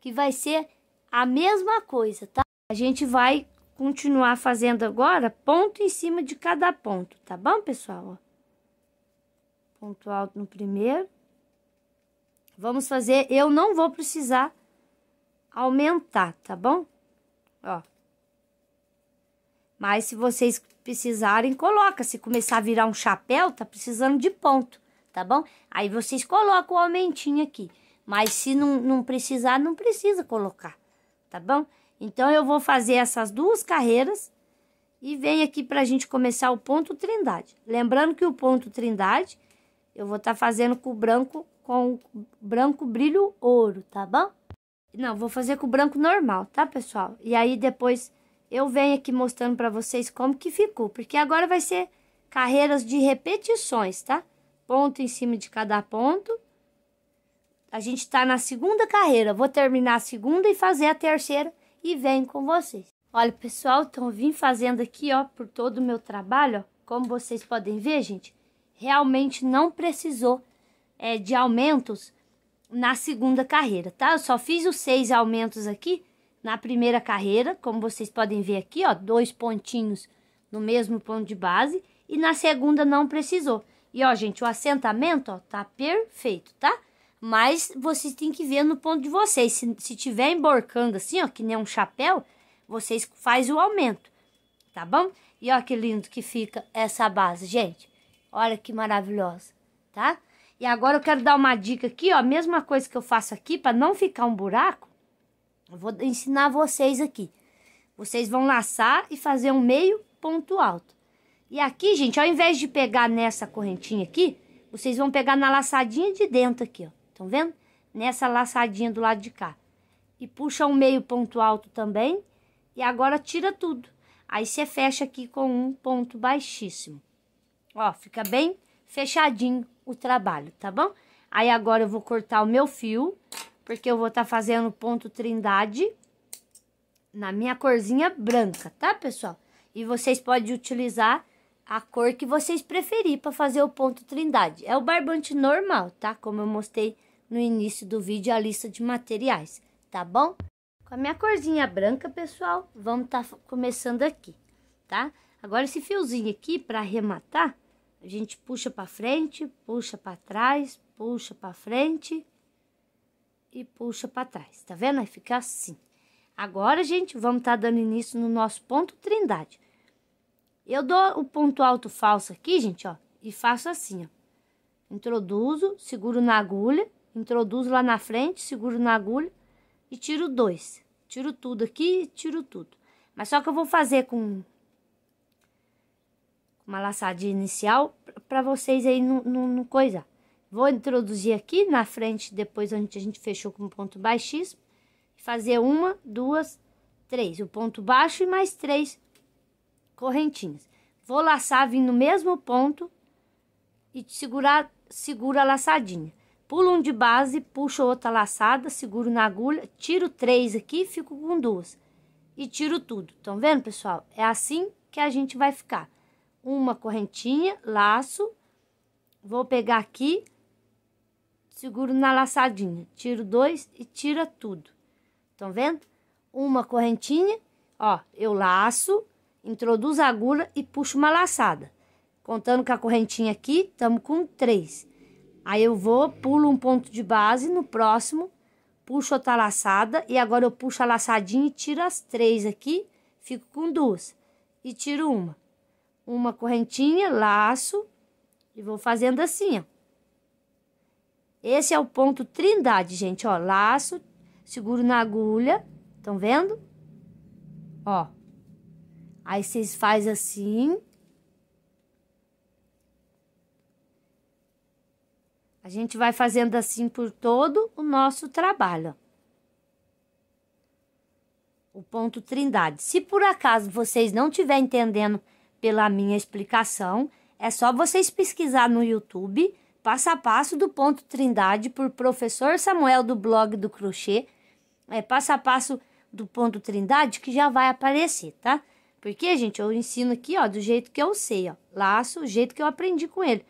que vai ser a mesma coisa, tá? A gente vai continuar fazendo agora ponto em cima de cada ponto, tá bom, pessoal? Ponto alto no primeiro. Vamos fazer, eu não vou precisar aumentar, tá bom? Ó. Mas se vocês precisarem, coloca. Se começar a virar um chapéu, tá precisando de ponto, tá bom? Aí vocês colocam o aumentinho aqui. Mas se não, não precisar, não precisa colocar, tá bom? Então, eu vou fazer essas duas carreiras e vem aqui pra gente começar o ponto trindade. Lembrando que o ponto trindade eu vou estar tá fazendo com o branco, com o branco brilho ouro, tá bom? Não, vou fazer com o branco normal, tá, pessoal? E aí depois eu venho aqui mostrando para vocês como que ficou, porque agora vai ser carreiras de repetições, tá? Ponto em cima de cada ponto. A gente está na segunda carreira, vou terminar a segunda e fazer a terceira e venho com vocês. Olha, pessoal, então eu vim fazendo aqui, ó, por todo o meu trabalho, ó, como vocês podem ver, gente, realmente não precisou é, de aumentos na segunda carreira, tá? Eu só fiz os seis aumentos aqui na primeira carreira, como vocês podem ver aqui, ó, dois pontinhos no mesmo ponto de base, e na segunda não precisou. E ó, gente, o assentamento, ó, tá perfeito, tá? Mas vocês têm que ver no ponto de vocês, se, se tiver emborcando assim, ó, que nem um chapéu, vocês faz o aumento, tá bom? E ó que lindo que fica essa base, gente. Olha que maravilhosa, tá? E agora eu quero dar uma dica aqui, ó. Mesma coisa que eu faço aqui, para não ficar um buraco, eu vou ensinar vocês aqui. Vocês vão laçar e fazer um meio ponto alto. E aqui, gente, ao invés de pegar nessa correntinha aqui, vocês vão pegar na laçadinha de dentro aqui, ó. Estão vendo? Nessa laçadinha do lado de cá. E puxa um meio ponto alto também. E agora tira tudo. Aí você fecha aqui com um ponto baixíssimo. Ó, fica bem fechadinho o trabalho, tá bom? Aí agora eu vou cortar o meu fio, porque eu vou estar tá fazendo ponto trindade na minha corzinha branca, tá, pessoal? E vocês podem utilizar a cor que vocês preferirem para fazer o ponto trindade. É o barbante normal, tá? Como eu mostrei no início do vídeo a lista de materiais, tá bom? Com a minha corzinha branca, pessoal, vamos estar tá começando aqui, tá? Agora esse fiozinho aqui para arrematar, a gente puxa para frente, puxa para trás, puxa para frente e puxa para trás. Tá vendo? Aí fica assim. Agora, gente, vamos estar tá dando início no nosso ponto trindade. Eu dou o ponto alto falso aqui, gente, ó, e faço assim, ó. Introduzo, seguro na agulha, introduzo lá na frente, seguro na agulha e tiro dois. Tiro tudo aqui e tiro tudo. Mas só que eu vou fazer com uma laçadinha inicial para vocês aí não, coisa Vou introduzir aqui na frente, depois a gente, a gente fechou com ponto baixíssimo. Fazer uma, duas, três. O ponto baixo e mais três correntinhas. Vou laçar vindo no mesmo ponto e segurar, segura a laçadinha. Pulo um de base, puxo outra laçada, seguro na agulha, tiro três aqui, fico com duas. E tiro tudo. Estão vendo, pessoal? É assim que a gente vai ficar uma correntinha, laço, vou pegar aqui, seguro na laçadinha, tiro dois e tira tudo. Estão vendo? Uma correntinha, ó, eu laço, introduzo a agulha e puxo uma laçada. Contando com a correntinha aqui, estamos com três. Aí eu vou, pulo um ponto de base no próximo, puxo outra laçada e agora eu puxo a laçadinha e tiro as três aqui, fico com duas e tiro uma uma correntinha, laço e vou fazendo assim, ó. Esse é o ponto trindade, gente, ó, laço, seguro na agulha, estão vendo? Ó. Aí vocês faz assim. A gente vai fazendo assim por todo o nosso trabalho, ó o ponto trindade. Se por acaso vocês não estiver entendendo pela minha explicação, é só vocês pesquisar no YouTube passo a passo do ponto Trindade por professor Samuel do blog do crochê. É passo a passo do ponto Trindade que já vai aparecer, tá? Porque, gente, eu ensino aqui, ó, do jeito que eu sei, ó. Laço, o jeito que eu aprendi com ele.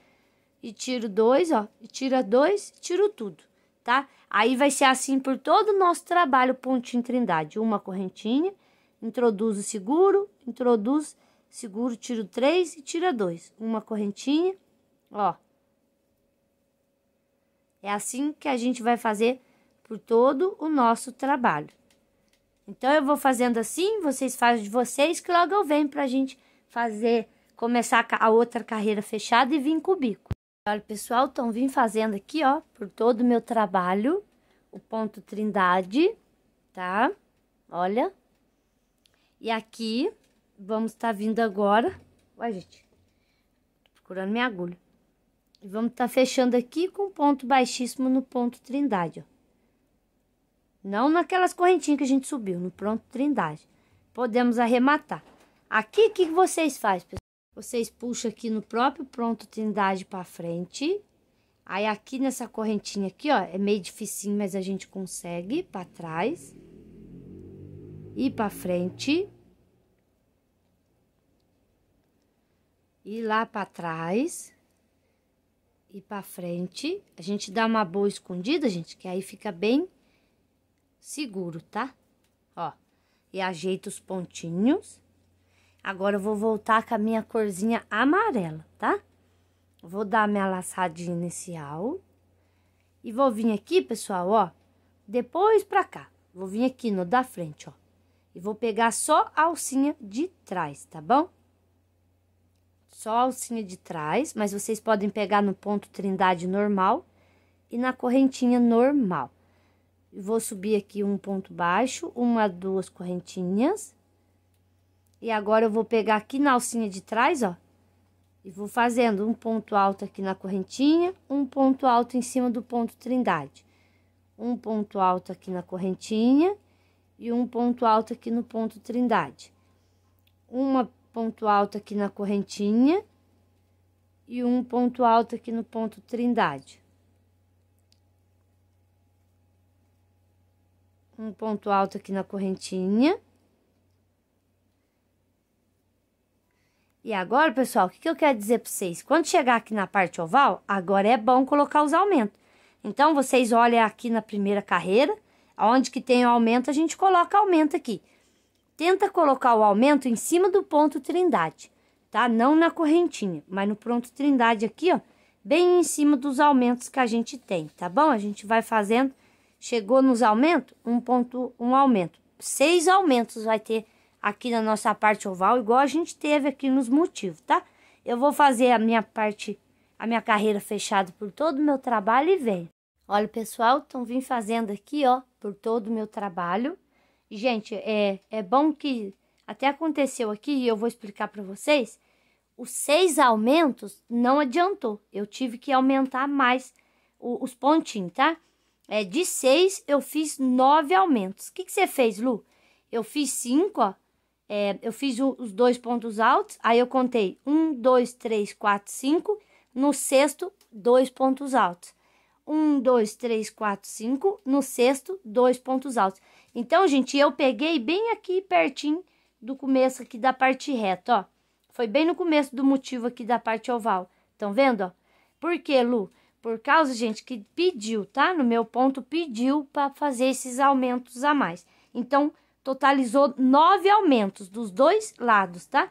E tiro dois, ó, e tira dois, tiro tudo, tá? Aí vai ser assim por todo o nosso trabalho pontinho Trindade. Uma correntinha, introduz o seguro, introduz Seguro tiro três e tira dois Uma correntinha, ó. É assim que a gente vai fazer por todo o nosso trabalho. Então, eu vou fazendo assim, vocês fazem de vocês, que logo eu venho pra gente fazer, começar a outra carreira fechada e vir com o bico. Olha, pessoal, então vim fazendo aqui, ó, por todo o meu trabalho, o ponto trindade, tá? Olha. E aqui, vamos estar tá vindo agora. Ué, gente, tô procurando minha agulha. E vamos estar tá fechando aqui com ponto baixíssimo no ponto trindade, ó. Não naquelas correntinhas que a gente subiu, no pronto trindade. Podemos arrematar. Aqui, o que vocês fazem, pessoal? Vocês puxam aqui no próprio pronto trindade para frente. Aí, aqui nessa correntinha aqui, ó, é meio dificinho, mas a gente consegue para trás. E para frente. ir lá para trás e para frente. A gente dá uma boa escondida, gente, que aí fica bem seguro, tá? Ó, e ajeita os pontinhos. Agora eu vou voltar com a minha corzinha amarela, tá? Vou dar minha laçadinha inicial. E vou vir aqui, pessoal, ó, depois pra cá. Vou vir aqui no da frente, ó. E vou pegar só a alcinha de trás, tá bom? só a alcinha de trás, mas vocês podem pegar no ponto trindade normal e na correntinha normal. Vou subir aqui um ponto baixo, uma, duas correntinhas. E agora eu vou pegar aqui na alcinha de trás, ó, e vou fazendo um ponto alto aqui na correntinha, um ponto alto em cima do ponto trindade. Um ponto alto aqui na correntinha e um ponto alto aqui no ponto trindade. Uma ponto alto aqui na correntinha e um ponto alto aqui no ponto trindade. Um ponto alto aqui na correntinha. E agora, pessoal, o que, que eu quero dizer para vocês? Quando chegar aqui na parte oval, agora é bom colocar os aumentos. Então, vocês olham aqui na primeira carreira, onde que tem o aumento, a gente coloca aumento aqui. Tenta colocar o aumento em cima do ponto trindade, tá? Não na correntinha, mas no ponto trindade aqui, ó, bem em cima dos aumentos que a gente tem, tá bom? A gente vai fazendo, chegou nos aumentos, um ponto, um aumento. Seis aumentos vai ter aqui na nossa parte oval, igual a gente teve aqui nos motivos, tá? Eu vou fazer a minha parte, a minha carreira fechada por todo o meu trabalho e vem. Olha, pessoal, então vim fazendo aqui, ó, por todo o meu trabalho. Gente, é, é bom que até aconteceu aqui e eu vou explicar para vocês. Os seis aumentos não adiantou. Eu tive que aumentar mais o, os pontinhos, tá? É, de seis, eu fiz nove aumentos. O que, que você fez, Lu? Eu fiz cinco, ó. É, eu fiz o, os dois pontos altos, aí eu contei um, dois, três, quatro, cinco. No sexto, dois pontos altos. Um, dois, três, quatro, cinco. No sexto, dois pontos altos. Então, gente, eu peguei bem aqui pertinho do começo aqui da parte reta, ó. Foi bem no começo do motivo aqui da parte oval. Estão vendo, ó? Por quê, Lu? Por causa, gente, que pediu, tá? No meu ponto, pediu para fazer esses aumentos a mais. Então, totalizou nove aumentos dos dois lados, tá?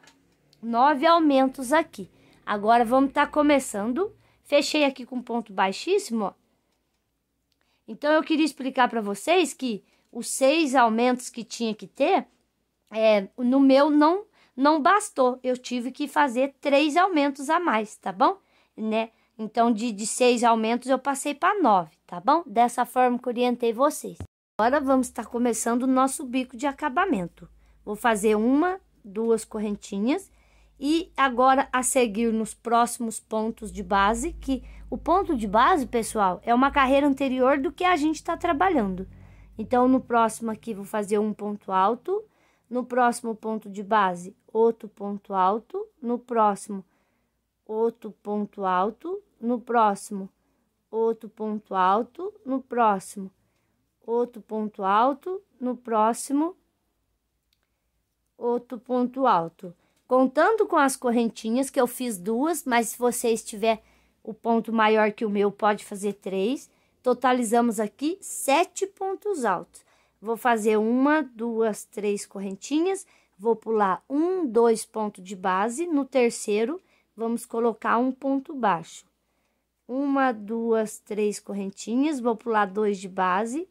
Nove aumentos aqui. Agora, vamos estar tá começando. Fechei aqui com ponto baixíssimo, ó. Então, eu queria explicar para vocês que os seis aumentos que tinha que ter, é, no meu não não bastou. Eu tive que fazer três aumentos a mais, tá bom? Né? Então, de, de seis aumentos, eu passei para nove, tá bom? Dessa forma que orientei vocês. Agora, vamos estar tá começando o nosso bico de acabamento. Vou fazer uma, duas correntinhas. E agora, a seguir nos próximos pontos de base, que o ponto de base, pessoal, é uma carreira anterior do que a gente está trabalhando. Então, no próximo aqui, vou fazer um ponto alto. No próximo ponto de base, outro ponto alto. No próximo, outro ponto alto. No próximo, outro ponto alto. No próximo, outro ponto alto. No próximo, outro ponto alto. Contando com as correntinhas, que eu fiz duas, mas se você estiver o ponto maior que o meu, pode fazer três Totalizamos aqui sete pontos altos. Vou fazer uma, duas, três correntinhas, vou pular um, dois pontos de base. No terceiro, vamos colocar um ponto baixo. Uma, duas, três correntinhas, vou pular dois de base.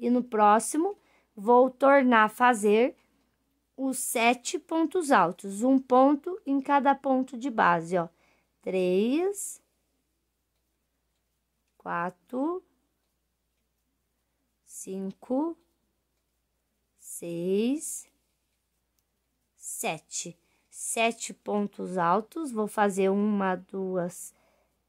E no próximo, vou tornar a fazer os sete pontos altos, um ponto em cada ponto de base, ó. Três, quatro, cinco, seis, sete. Sete pontos altos. Vou fazer uma, duas,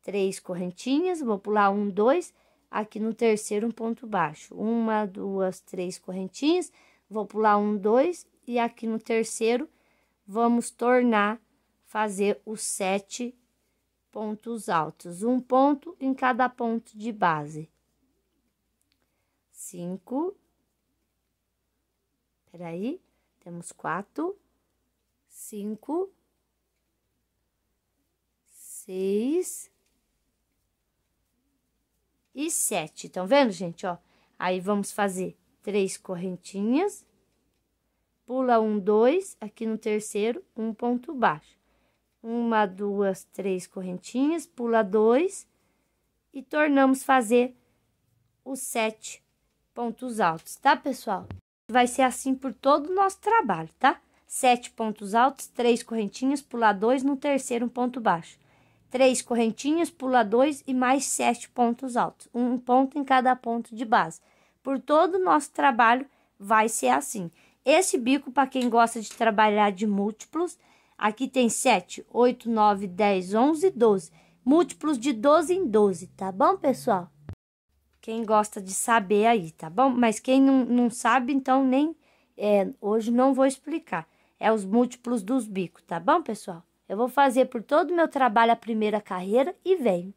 três correntinhas. Vou pular um, dois. Aqui no terceiro, um ponto baixo. Uma, duas, três correntinhas. Vou pular um, dois. E aqui no terceiro, vamos tornar fazer os sete pontos altos. Um ponto em cada ponto de base cinco. Peraí, temos quatro, cinco, seis e sete. Estão vendo, gente? Ó, aí vamos fazer três correntinhas, pula um, dois, aqui no terceiro, um ponto baixo. Uma, duas, três correntinhas, pula dois e tornamos fazer o sete pontos altos, tá, pessoal? Vai ser assim por todo o nosso trabalho, tá? Sete pontos altos, três correntinhas, pular dois, no terceiro um ponto baixo. Três correntinhas, pular dois e mais sete pontos altos. Um ponto em cada ponto de base. Por todo o nosso trabalho vai ser assim. Esse bico, para quem gosta de trabalhar de múltiplos, aqui tem 7, 8, 9, 10, 11, 12. Múltiplos de 12 em 12, tá bom, pessoal? Quem gosta de saber aí, tá bom? Mas quem não, não sabe, então nem. É, hoje não vou explicar. É os múltiplos dos bicos, tá bom, pessoal? Eu vou fazer por todo o meu trabalho a primeira carreira e venho.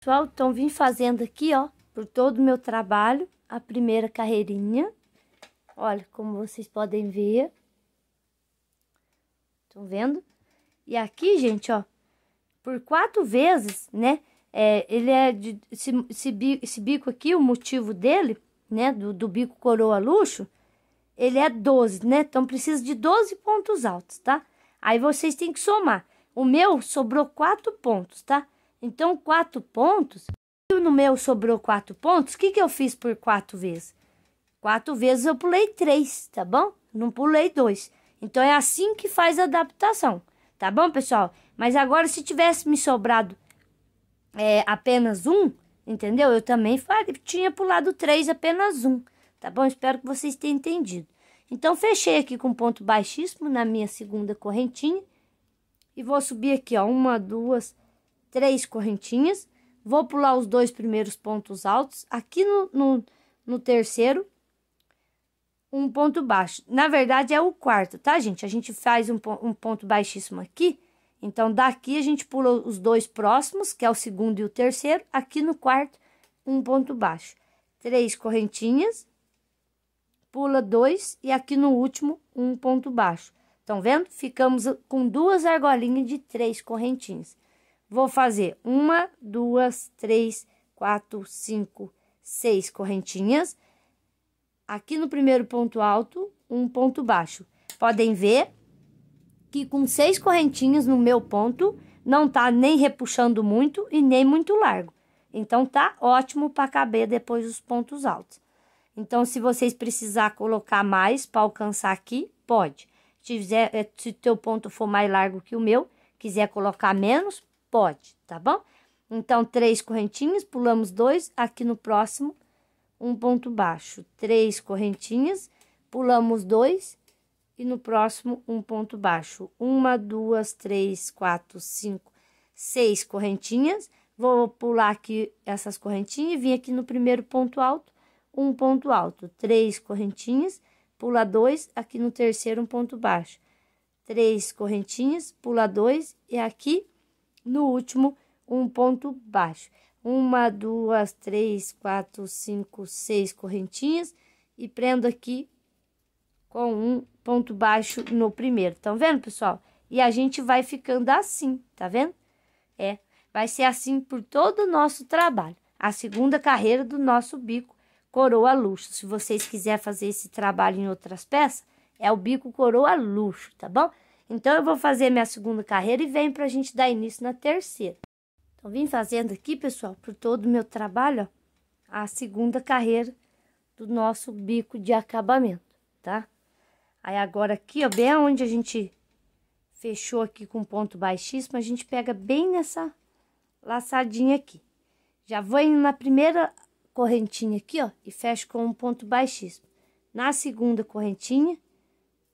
Pessoal, então vim fazendo aqui, ó, por todo o meu trabalho a primeira carreirinha. Olha, como vocês podem ver. Estão vendo? E aqui, gente, ó, por quatro vezes, né? é, ele é de, esse, esse, bico, aqui, o motivo dele, né, do, do bico coroa luxo, ele é 12, né? Então precisa de 12 pontos altos, tá? Aí vocês têm que somar. O meu sobrou 4 pontos, tá? Então 4 pontos, no meu sobrou 4 pontos, o que que eu fiz por 4 vezes? 4 vezes eu pulei 3, tá bom? Não pulei 2. Então é assim que faz a adaptação, tá bom, pessoal? Mas agora se tivesse me sobrado é, apenas um, entendeu? Eu também falei, tinha pulado três, apenas um, tá bom? Espero que vocês tenham entendido. Então, fechei aqui com ponto baixíssimo na minha segunda correntinha. E vou subir aqui, ó, uma, duas, três correntinhas. Vou pular os dois primeiros pontos altos. Aqui no, no, no terceiro, um ponto baixo. Na verdade, é o quarto, tá, gente? A gente faz um, um ponto baixíssimo aqui então, daqui a gente pula os dois próximos, que é o segundo e o terceiro. Aqui no quarto, um ponto baixo. Três correntinhas, pula dois e aqui no último, um ponto baixo. Estão vendo? Ficamos com duas argolinhas de três correntinhas. Vou fazer uma, duas, três, quatro, cinco, seis correntinhas. Aqui no primeiro ponto alto, um ponto baixo. Podem ver que com seis correntinhas no meu ponto, não tá nem repuxando muito e nem muito largo. Então, tá ótimo para caber depois os pontos altos. Então, se vocês precisar colocar mais para alcançar aqui, pode. Se, o eh, se teu ponto for mais largo que o meu, quiser colocar menos, pode, tá bom? Então, três correntinhas, pulamos dois, aqui no próximo, um ponto baixo. Três correntinhas, pulamos dois, e no próximo um ponto baixo. Uma, duas, três, quatro, cinco, seis correntinhas. Vou pular aqui essas correntinhas e vim aqui no primeiro ponto alto, um ponto alto, três correntinhas, pula dois, aqui no terceiro um ponto baixo. Três correntinhas, pula dois e aqui no último um ponto baixo. Uma, duas, três, quatro, cinco, seis correntinhas e prendo aqui com um ponto baixo no primeiro. Estão vendo, pessoal? E a gente vai ficando assim, tá vendo? É, vai ser assim por todo o nosso trabalho. A segunda carreira do nosso bico coroa luxo. Se vocês quiserem fazer esse trabalho em outras peças, é o bico coroa luxo, tá bom? Então, eu vou fazer minha segunda carreira e vem pra gente dar início na terceira. Então, vim fazendo aqui, pessoal, por todo o meu trabalho, ó, a segunda carreira do nosso bico de acabamento, tá? Aí agora aqui, ó, bem aonde a gente fechou aqui com ponto baixíssimo, a gente pega bem nessa laçadinha aqui. Já vou indo na primeira correntinha aqui, ó, e fecho com um ponto baixíssimo. Na segunda correntinha,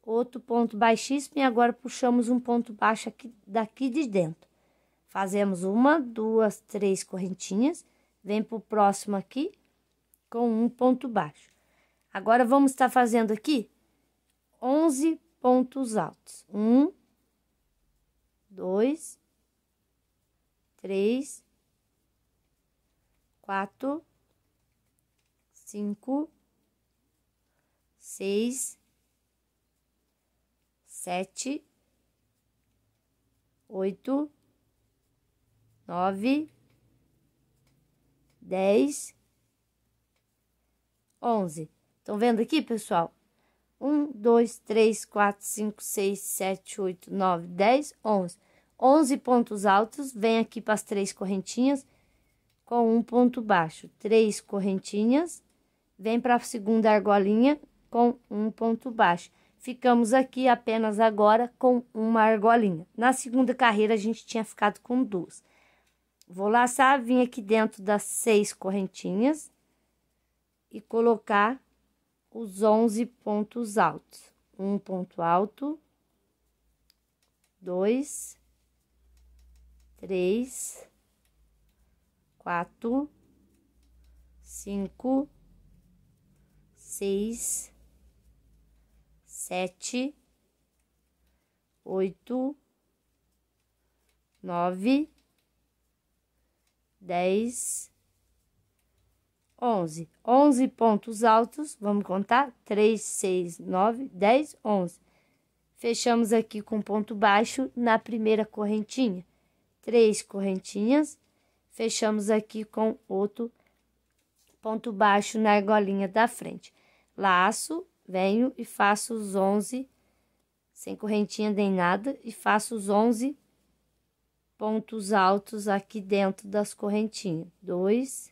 outro ponto baixíssimo e agora puxamos um ponto baixo aqui daqui de dentro. Fazemos uma, duas, três correntinhas, vem pro próximo aqui com um ponto baixo. Agora vamos estar tá fazendo aqui 11 pontos altos. Um, dois, três, quatro, cinco, seis, sete, oito, nove, dez, onze. Estão vendo aqui, pessoal? 1, 2, 3, 4, 5, 6, 7, 8, 9, 10, 11. 11 pontos altos, vem aqui para as três correntinhas com um ponto baixo. Três correntinhas, vem para a segunda argolinha com um ponto baixo. Ficamos aqui apenas agora com uma argolinha. Na segunda carreira, a gente tinha ficado com duas. Vou laçar, vim aqui dentro das seis correntinhas e colocar os 11 pontos altos. Um ponto alto, dois, três, quatro, cinco, seis, sete, oito, nove, dez, 11. 11 pontos altos, vamos contar? 3, 6, 9, 10, 11. Fechamos aqui com ponto baixo na primeira correntinha. Três correntinhas, fechamos aqui com outro ponto baixo na argolinha da frente. Laço, venho e faço os 11, sem correntinha nem nada, e faço os 11 pontos altos aqui dentro das correntinhas. Dois,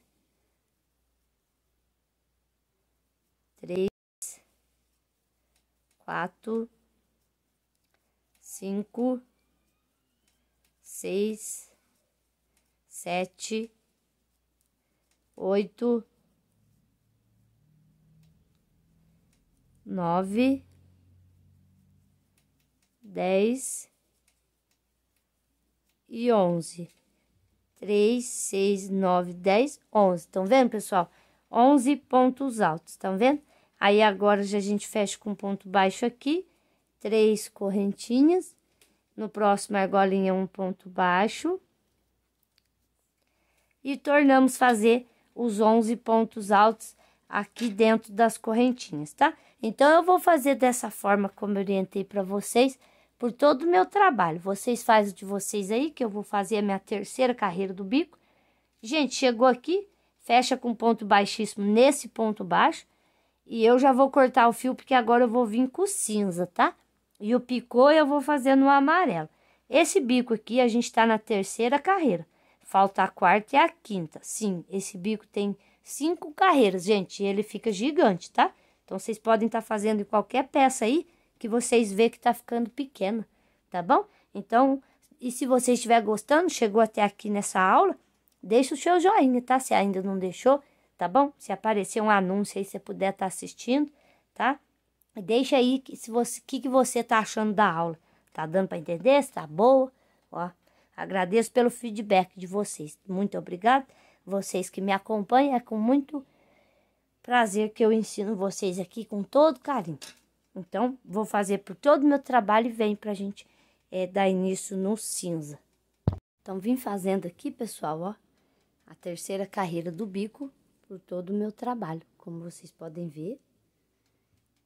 três, quatro, cinco, seis, sete, oito, nove, dez e onze. Três, seis, nove, dez, onze. Estão vendo, pessoal? Onze pontos altos, estão vendo? Aí agora já a gente fecha com ponto baixo aqui, três correntinhas. No próximo é argolinha um ponto baixo. E tornamos fazer os 11 pontos altos aqui dentro das correntinhas, tá? Então, eu vou fazer dessa forma como eu orientei para vocês, por todo o meu trabalho. Vocês fazem o de vocês aí, que eu vou fazer a minha terceira carreira do bico. Gente, chegou aqui, fecha com ponto baixíssimo nesse ponto baixo, e eu já vou cortar o fio, porque agora eu vou vir com cinza, tá? E o picô eu vou fazer no amarelo. Esse bico aqui, a gente tá na terceira carreira. Falta a quarta e a quinta. Sim, esse bico tem cinco carreiras, gente. ele fica gigante, tá? Então, vocês podem estar tá fazendo em qualquer peça aí, que vocês vê que tá ficando pequena, tá bom? Então, e se você estiver gostando, chegou até aqui nessa aula, deixa o seu joinha, tá? Se ainda não deixou, tá bom? Se aparecer um anúncio aí, você puder estar tá assistindo, tá? Deixa aí que, se você, que, que você tá achando da aula. Tá dando para entender? está tá boa? Ó, agradeço pelo feedback de vocês. Muito obrigado. Vocês que me acompanham, é com muito prazer que eu ensino vocês aqui com todo carinho. Então, vou fazer por todo o meu trabalho e vem pra gente é, dar início no cinza. Então, vim fazendo aqui, pessoal, ó, a terceira carreira do bico por todo o meu trabalho, como vocês podem ver.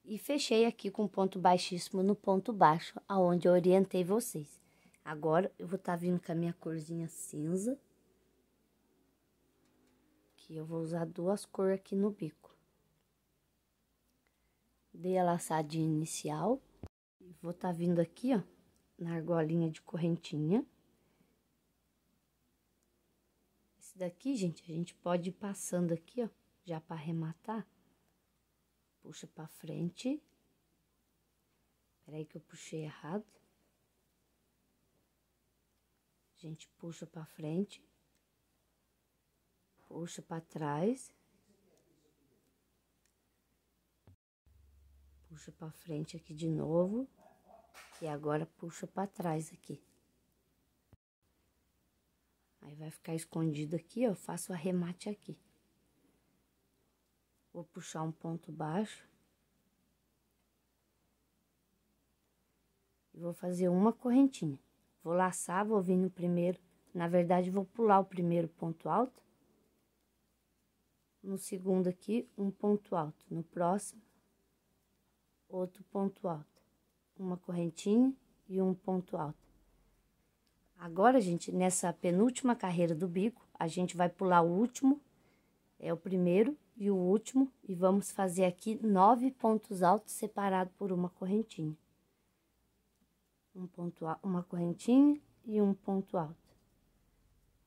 E fechei aqui com ponto baixíssimo no ponto baixo, aonde eu orientei vocês. Agora, eu vou estar tá vindo com a minha corzinha cinza. Que eu vou usar duas cores aqui no bico. Dei a laçadinha inicial. vou estar tá vindo aqui, ó, na argolinha de correntinha. Esse daqui, gente, a gente pode ir passando aqui, ó, já para arrematar. Puxa para frente. Peraí que eu puxei errado. A gente puxa para frente. Puxa para trás. Puxa para frente aqui de novo. E agora puxa para trás aqui. Aí vai ficar escondido aqui, ó, eu faço o arremate aqui. Vou puxar um ponto baixo. E vou fazer uma correntinha. Vou laçar, vou vir no primeiro, na verdade, vou pular o primeiro ponto alto. No segundo aqui, um ponto alto. No próximo, outro ponto alto. Uma correntinha e um ponto alto. Agora, gente, nessa penúltima carreira do bico, a gente vai pular o último, é o primeiro e o último, e vamos fazer aqui nove pontos altos separados por uma correntinha. Um ponto, uma correntinha e um ponto alto.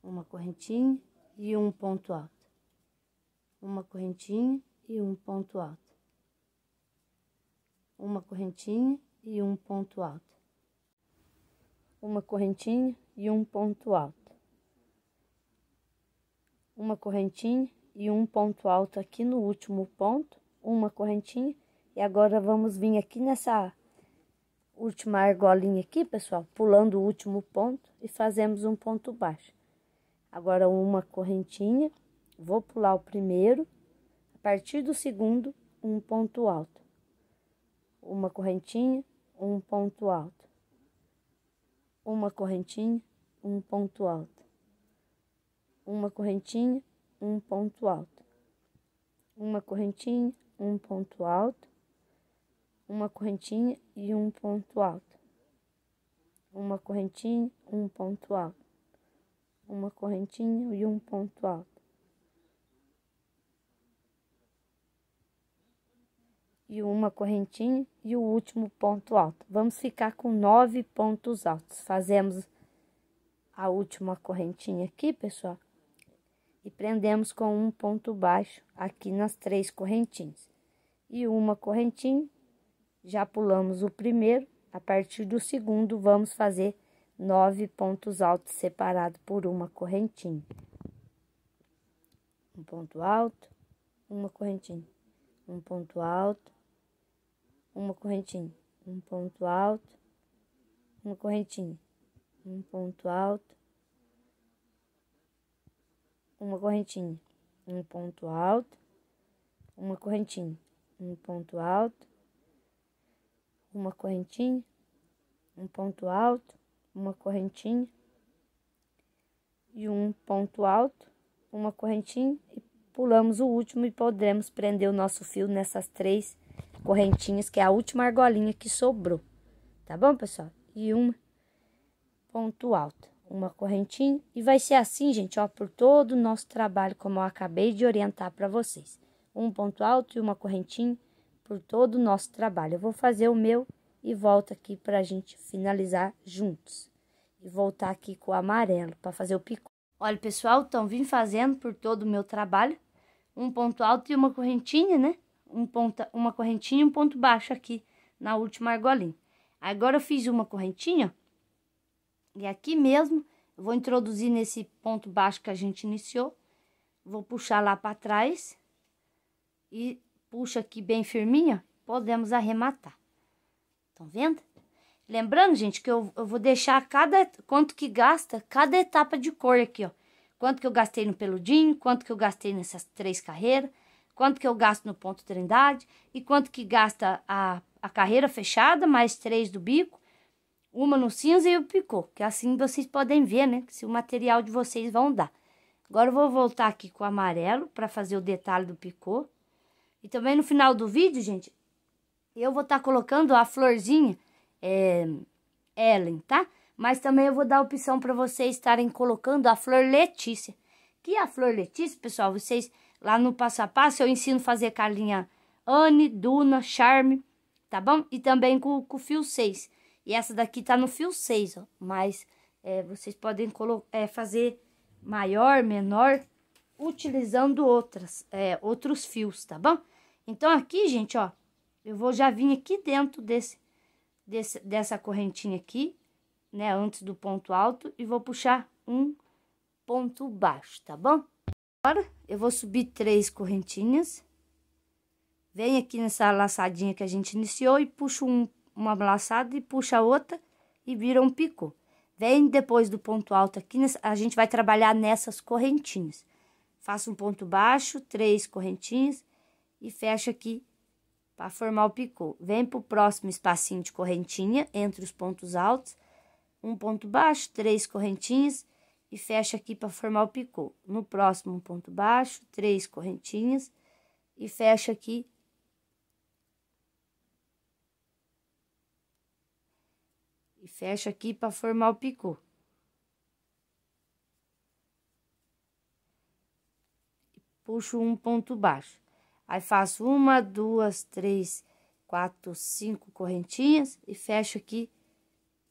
Uma correntinha e um ponto alto. Uma correntinha e um ponto alto. Uma correntinha e um ponto alto uma correntinha e um ponto alto. Uma correntinha e um ponto alto aqui no último ponto, uma correntinha. E agora vamos vir aqui nessa última argolinha aqui, pessoal, pulando o último ponto e fazemos um ponto baixo. Agora uma correntinha, vou pular o primeiro, a partir do segundo, um ponto alto. Uma correntinha, um ponto alto uma correntinha, um ponto alto. Uma correntinha, um ponto alto. Uma correntinha, um ponto alto. Uma correntinha e um ponto alto. Uma correntinha, um ponto alto. Uma correntinha e um ponto alto. e uma correntinha e o último ponto alto. Vamos ficar com nove pontos altos. Fazemos a última correntinha aqui, pessoal, e prendemos com um ponto baixo aqui nas três correntinhas. E uma correntinha, já pulamos o primeiro, a partir do segundo vamos fazer nove pontos altos separados por uma correntinha. Um ponto alto, uma correntinha, um ponto alto, uma correntinha, um ponto alto, uma correntinha, um ponto alto, uma correntinha, um ponto alto, uma correntinha, um ponto alto, uma correntinha, um ponto alto, uma correntinha e um ponto alto, uma correntinha e pulamos o último e podemos prender o nosso fio nessas três correntinhas, que é a última argolinha que sobrou. Tá bom, pessoal? E um ponto alto, uma correntinha. E vai ser assim, gente, ó, por todo o nosso trabalho, como eu acabei de orientar para vocês. Um ponto alto e uma correntinha por todo o nosso trabalho. Eu vou fazer o meu e volto aqui para a gente finalizar juntos. E voltar aqui com o amarelo para fazer o picô. Olha, pessoal, então vim fazendo por todo o meu trabalho um ponto alto e uma correntinha, né? um ponta, uma correntinha e um ponto baixo aqui na última argolinha. Agora eu fiz uma correntinha e aqui mesmo eu vou introduzir nesse ponto baixo que a gente iniciou. Vou puxar lá para trás e puxa aqui bem firminha, podemos arrematar. Estão vendo? Lembrando, gente, que eu, eu vou deixar cada quanto que gasta cada etapa de cor aqui, ó. Quanto que eu gastei no peludinho, quanto que eu gastei nessas três carreiras, quanto que eu gasto no ponto Trindade e quanto que gasta a, a carreira fechada, mais três do bico, uma no cinza e o picô, que assim vocês podem ver, né, se o material de vocês vão dar. Agora eu vou voltar aqui com o amarelo para fazer o detalhe do picô. E também no final do vídeo, gente, eu vou estar tá colocando a florzinha é, Ellen, tá? Mas também eu vou dar a opção para vocês estarem colocando a flor Letícia. Que a flor Letícia, pessoal, vocês Lá no passo a passo eu ensino a fazer com a linha Anne, Duna, Charme, tá bom? E também com, o fio 6. E essa daqui tá no fio 6, ó. Mas é, vocês podem é, fazer maior, menor, utilizando outras, é, outros fios, tá bom? Então aqui, gente, ó, eu vou já vir aqui dentro desse, desse dessa correntinha aqui, né, antes do ponto alto, e vou puxar um ponto baixo, tá bom? Agora eu vou subir três correntinhas. Vem aqui nessa laçadinha que a gente iniciou e puxa um, uma laçada e puxa outra e vira um picô. Vem depois do ponto alto aqui, a gente vai trabalhar nessas correntinhas. Faço um ponto baixo, três correntinhas e fecha aqui para formar o picô. Vem pro próximo espacinho de correntinha, entre os pontos altos, um ponto baixo, três correntinhas e fecha aqui para formar o picô. No próximo, um ponto baixo, três correntinhas e fecha aqui. E fecha aqui para formar o picô. puxo um ponto baixo. Aí faço uma, duas, três, quatro, cinco correntinhas e fecho aqui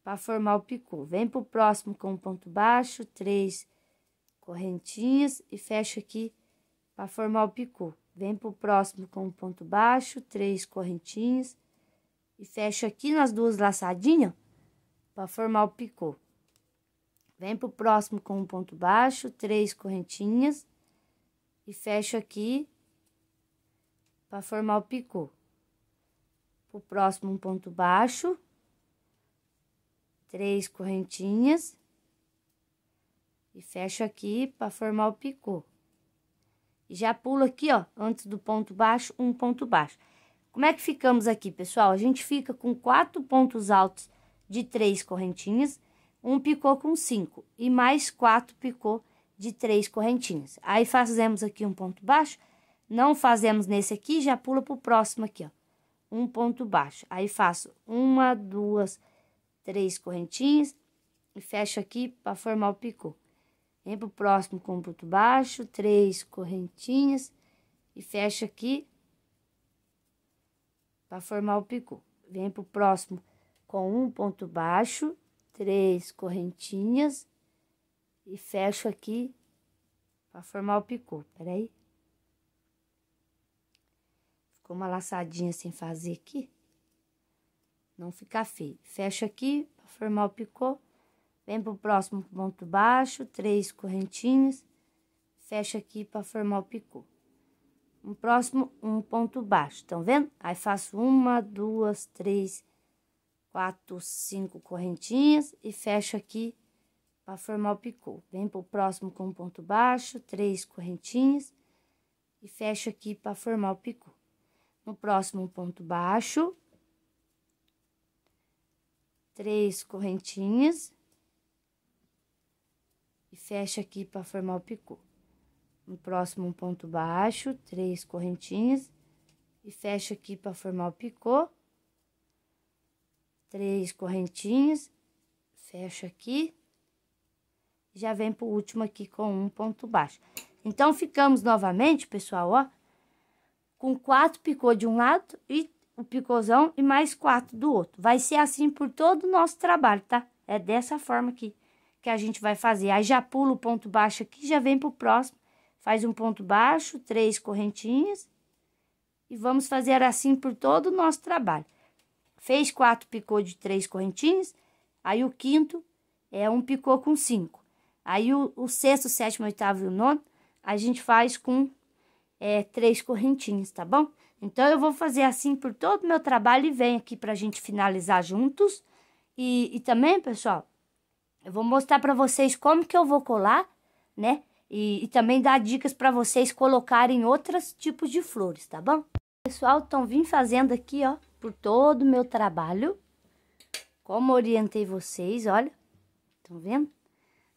para formar o picô. Vem pro próximo com um ponto baixo, três correntinhas e fecho aqui para formar o picô. Vem pro próximo com um ponto baixo, três correntinhas e fecho aqui nas duas laçadinhas para formar o picô. Vem pro próximo com um ponto baixo, três correntinhas e fecho aqui para formar o picô. Pro próximo um ponto baixo, três correntinhas e fecho aqui para formar o picô. E já pulo aqui, ó, antes do ponto baixo, um ponto baixo. Como é que ficamos aqui, pessoal? A gente fica com quatro pontos altos de três correntinhas, um picô com cinco e mais quatro picô de três correntinhas. Aí fazemos aqui um ponto baixo, não fazemos nesse aqui, já pula pro próximo aqui, ó. Um ponto baixo. Aí faço uma, duas, três correntinhas e fecho aqui para formar o picô. Vem pro próximo com ponto baixo, três correntinhas e fecho aqui para formar o picô. Vem pro próximo com um ponto baixo, três correntinhas e fecho aqui para formar o picô. Peraí. Ficou uma laçadinha sem fazer aqui não ficar feio. Fecha aqui para formar o picô. Vem pro próximo ponto baixo, três correntinhas. Fecha aqui para formar o picô. Um próximo, um ponto baixo, estão vendo? Aí faço uma, duas, três, quatro, cinco correntinhas e fecho aqui para formar o picô. Vem pro próximo com um ponto baixo, três correntinhas e fecho aqui para formar o picô. No próximo um ponto baixo, três correntinhas e fecha aqui para formar o picô. No próximo um ponto baixo, três correntinhas e fecha aqui para formar o picô. Três correntinhas, fecha aqui. Já vem pro último aqui com um ponto baixo. Então, ficamos novamente, pessoal, ó, com quatro picô de um lado e o picôzão e mais quatro do outro. Vai ser assim por todo o nosso trabalho, tá? É dessa forma aqui que a gente vai fazer. Aí já pula o ponto baixo aqui, já vem pro próximo. Faz um ponto baixo, três correntinhas. E vamos fazer assim por todo o nosso trabalho. Fez quatro picô de três correntinhas, aí o quinto é um picô com cinco. Aí o, o sexto, sétimo, oitavo e o nono, a gente faz com é, três correntinhas, tá bom? Então eu vou fazer assim por todo o meu trabalho e vem aqui para a gente finalizar juntos. E, e também, pessoal, eu vou mostrar para vocês como que eu vou colar, né? E, e também dar dicas para vocês colocarem outros tipos de flores, tá bom? Pessoal, então vim fazendo aqui, ó, por todo o meu trabalho. Como orientei vocês, olha. Estão vendo?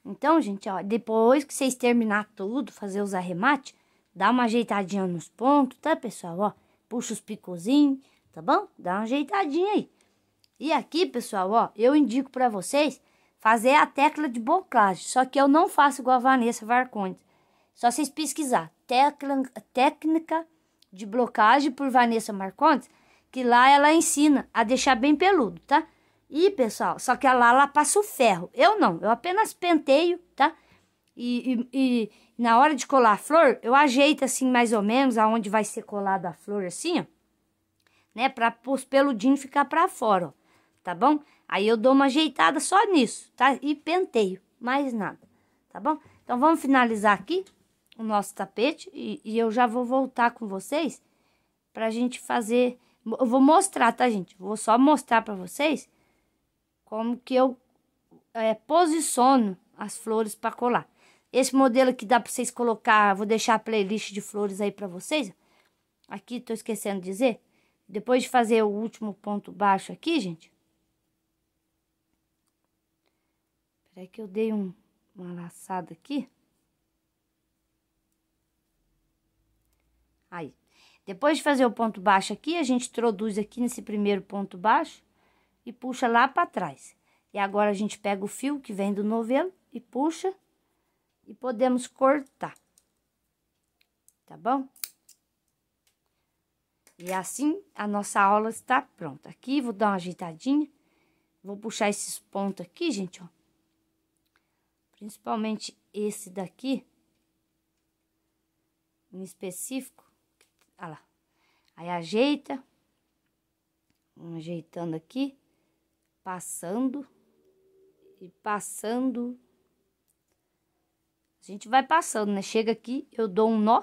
Então, gente, ó, depois que vocês terminar tudo, fazer os arremates, dá uma ajeitadinha nos pontos, tá, pessoal? Ó, puxa os picozinhos, tá bom? Dá uma ajeitadinha aí. E aqui, pessoal, ó, eu indico para vocês fazer a tecla de bocage, só que eu não faço igual a Vanessa Varcondes. Só vocês pesquisar tecla, técnica de blocagem por Vanessa Marcondes, que lá ela ensina a deixar bem peludo, tá? E, pessoal, só que lá ela passa o ferro. Eu não, eu apenas penteio, tá? e, e na hora de colar a flor, eu ajeito assim mais ou menos aonde vai ser colada a flor assim, ó. Né, para os peludinhos ficar para fora, ó, tá bom? Aí eu dou uma ajeitada só nisso, tá? E penteio, mais nada, tá bom? Então vamos finalizar aqui o nosso tapete e, e eu já vou voltar com vocês para a gente fazer... Eu vou mostrar, tá, gente? Vou só mostrar para vocês como que eu é, posiciono as flores para colar. Esse modelo que dá para vocês colocar, vou deixar a playlist de flores aí para vocês. Aqui, tô esquecendo de dizer. Depois de fazer o último ponto baixo aqui, gente. Peraí que eu dei um, uma laçada aqui. Aí. Depois de fazer o ponto baixo aqui, a gente introduz aqui nesse primeiro ponto baixo e puxa lá para trás. E agora a gente pega o fio que vem do novelo e puxa e podemos cortar, tá bom? E assim a nossa aula está pronta. Aqui vou dar uma ajeitadinha, vou puxar esses pontos aqui, gente, ó. Principalmente esse daqui, em específico, olha lá. Aí ajeita, ajeitando aqui, passando e passando gente vai passando, né? Chega aqui, eu dou um nó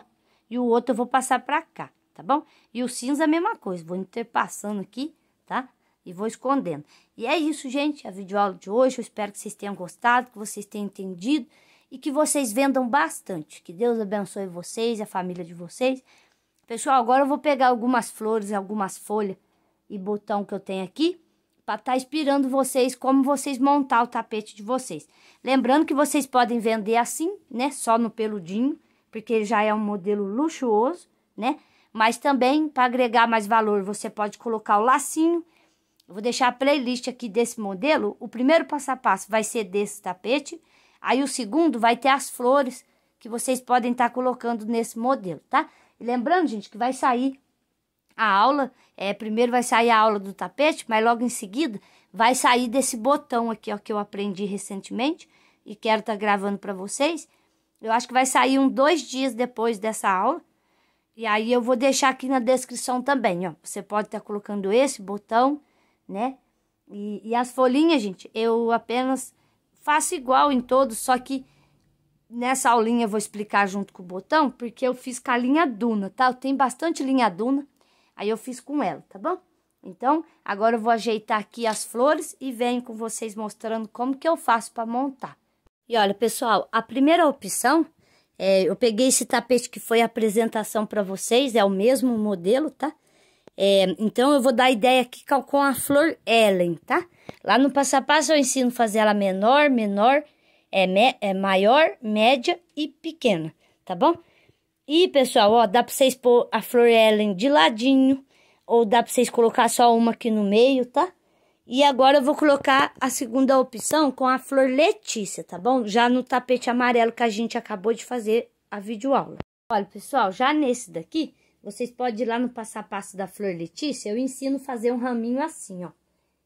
e o outro eu vou passar pra cá, tá bom? E o cinza é a mesma coisa, vou interpassando aqui, tá? E vou escondendo. E é isso, gente, a videoaula de hoje. Eu espero que vocês tenham gostado, que vocês tenham entendido e que vocês vendam bastante. Que Deus abençoe vocês, a família de vocês. Pessoal, agora eu vou pegar algumas flores, algumas folhas e botão que eu tenho aqui para estar tá inspirando vocês como vocês montar o tapete de vocês. Lembrando que vocês podem vender assim, né, só no peludinho, porque ele já é um modelo luxuoso, né? Mas também para agregar mais valor, você pode colocar o lacinho. Eu vou deixar a playlist aqui desse modelo. O primeiro passo a passo vai ser desse tapete. Aí o segundo vai ter as flores que vocês podem estar tá colocando nesse modelo, tá? E lembrando, gente, que vai sair a aula. É, primeiro vai sair a aula do tapete, mas logo em seguida vai sair desse botão aqui, ó, que eu aprendi recentemente e quero estar tá gravando para vocês. Eu acho que vai sair um dois dias depois dessa aula. E aí eu vou deixar aqui na descrição também, ó. Você pode estar tá colocando esse botão, né? E, e as folhinhas, gente, eu apenas faço igual em todos, só que nessa aulinha eu vou explicar junto com o botão, porque eu fiz com a linha Duna, tá? Eu tenho bastante linha Duna Aí eu fiz com ela, tá bom? Então, agora eu vou ajeitar aqui as flores e venho com vocês mostrando como que eu faço para montar. E olha, pessoal, a primeira opção, é, eu peguei esse tapete que foi a apresentação para vocês, é o mesmo modelo, tá? É, então, eu vou dar ideia aqui com a flor Ellen, tá? Lá no passo a passo eu ensino fazer ela menor, menor, é, me, é maior, média e pequena, tá bom? E, pessoal, ó, dá pra vocês pôr a flor Ellen de ladinho, ou dá pra vocês colocar só uma aqui no meio, tá? E agora eu vou colocar a segunda opção com a flor Letícia, tá bom? Já no tapete amarelo que a gente acabou de fazer a videoaula. Olha, pessoal, já nesse daqui, vocês podem ir lá no passo a passo da flor Letícia, eu ensino a fazer um raminho assim, ó.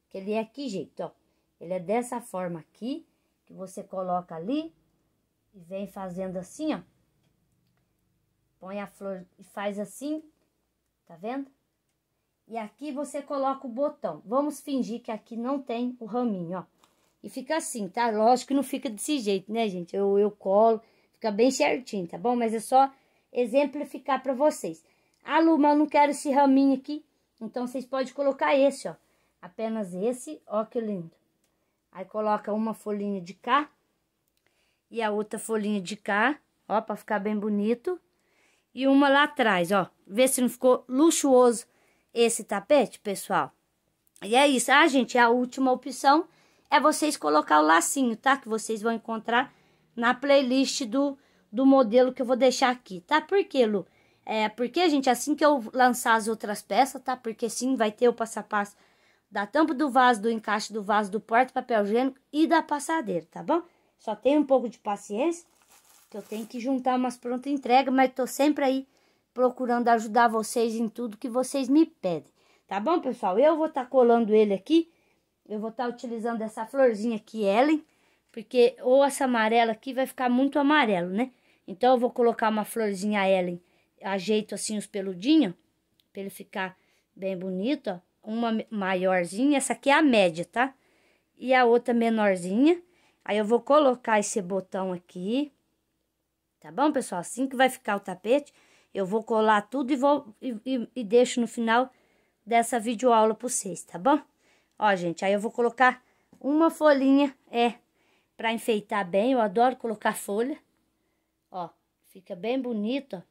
Que ele é aqui jeito, ó. Ele é dessa forma aqui, que você coloca ali e vem fazendo assim, ó. Põe a flor e faz assim, tá vendo? E aqui você coloca o botão. Vamos fingir que aqui não tem o raminho, ó. E fica assim, tá? Lógico que não fica desse jeito, né, gente? Eu, eu colo, fica bem certinho, tá bom? Mas é só exemplificar para vocês. Aluna, ah, eu não quero esse raminho aqui. Então, vocês podem colocar esse, ó. Apenas esse, ó que lindo. Aí, coloca uma folhinha de cá. E a outra folhinha de cá, ó, para ficar bem bonito e uma lá atrás, ó. Vê se não ficou luxuoso esse tapete, pessoal. E é isso. Ah, gente, a última opção é vocês colocar o lacinho, tá? Que vocês vão encontrar na playlist do, do modelo que eu vou deixar aqui, tá? Por quê, Lu? É, porque, gente, assim que eu lançar as outras peças, tá? Porque sim, vai ter o passo a passo da tampa do vaso, do encaixe do vaso, do porta-papel higiênico e da passadeira, tá bom? Só tenha um pouco de paciência que eu tenho que juntar umas pronta entrega, mas tô sempre aí procurando ajudar vocês em tudo que vocês me pedem. Tá bom, pessoal? Eu vou estar tá colando ele aqui. Eu vou estar tá utilizando essa florzinha aqui, Ellen, porque ou essa amarela aqui vai ficar muito amarelo, né? Então eu vou colocar uma florzinha Ellen, ajeito assim os peludinhos, para ele ficar bem bonito, ó. Uma maiorzinha, essa aqui é a média, tá? E a outra menorzinha. Aí eu vou colocar esse botão aqui Tá bom, pessoal? Assim que vai ficar o tapete, eu vou colar tudo e, vou, e, e, e deixo no final dessa videoaula para vocês, tá bom? Ó, gente, aí eu vou colocar uma folhinha, é, para enfeitar bem. Eu adoro colocar folha. Ó, fica bem bonito, ó.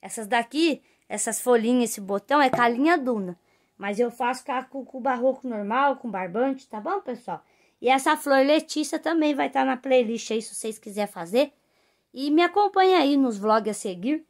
Essas daqui, essas folhinhas, esse botão é calinha duna. Mas eu faço com, com barroco normal, com barbante, tá bom, pessoal? E essa flor letícia também vai estar tá na playlist aí, se vocês quiserem fazer. E me acompanha aí nos vlogs a seguir,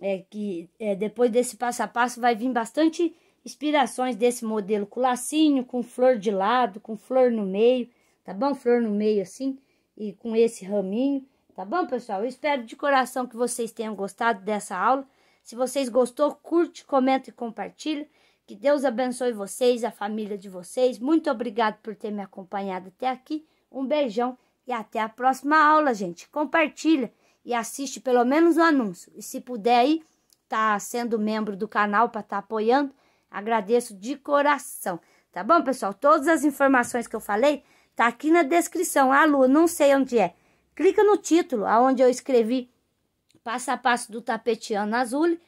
é, que é, depois desse passo a passo vai vir bastante inspirações desse modelo com lacinho, com flor de lado, com flor no meio, tá bom? Flor no meio assim e com esse raminho, tá bom, pessoal? Eu espero de coração que vocês tenham gostado dessa aula. Se vocês gostou, curte, comenta e compartilha. Que Deus abençoe vocês, a família de vocês. Muito obrigado por ter me acompanhado até aqui. Um beijão e até a próxima aula, gente. Compartilha e assiste pelo menos o anúncio. E se puder aí, tá sendo membro do canal para estar tá apoiando, agradeço de coração. Tá bom, pessoal? Todas as informações que eu falei tá aqui na descrição. Ah, Lu, não sei onde é. Clica no título, aonde eu escrevi passo a passo do tapeteano azul,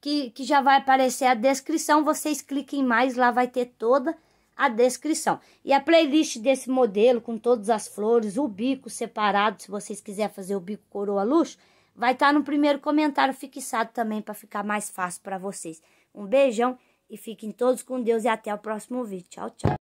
que, que já vai aparecer a descrição. Vocês cliquem mais, lá vai ter toda a descrição. E a playlist desse modelo, com todas as flores, o bico separado, se vocês quiserem fazer o bico coroa luxo, vai estar tá no primeiro comentário fixado também, para ficar mais fácil para vocês. Um beijão e fiquem todos com Deus e até o próximo vídeo. Tchau, tchau.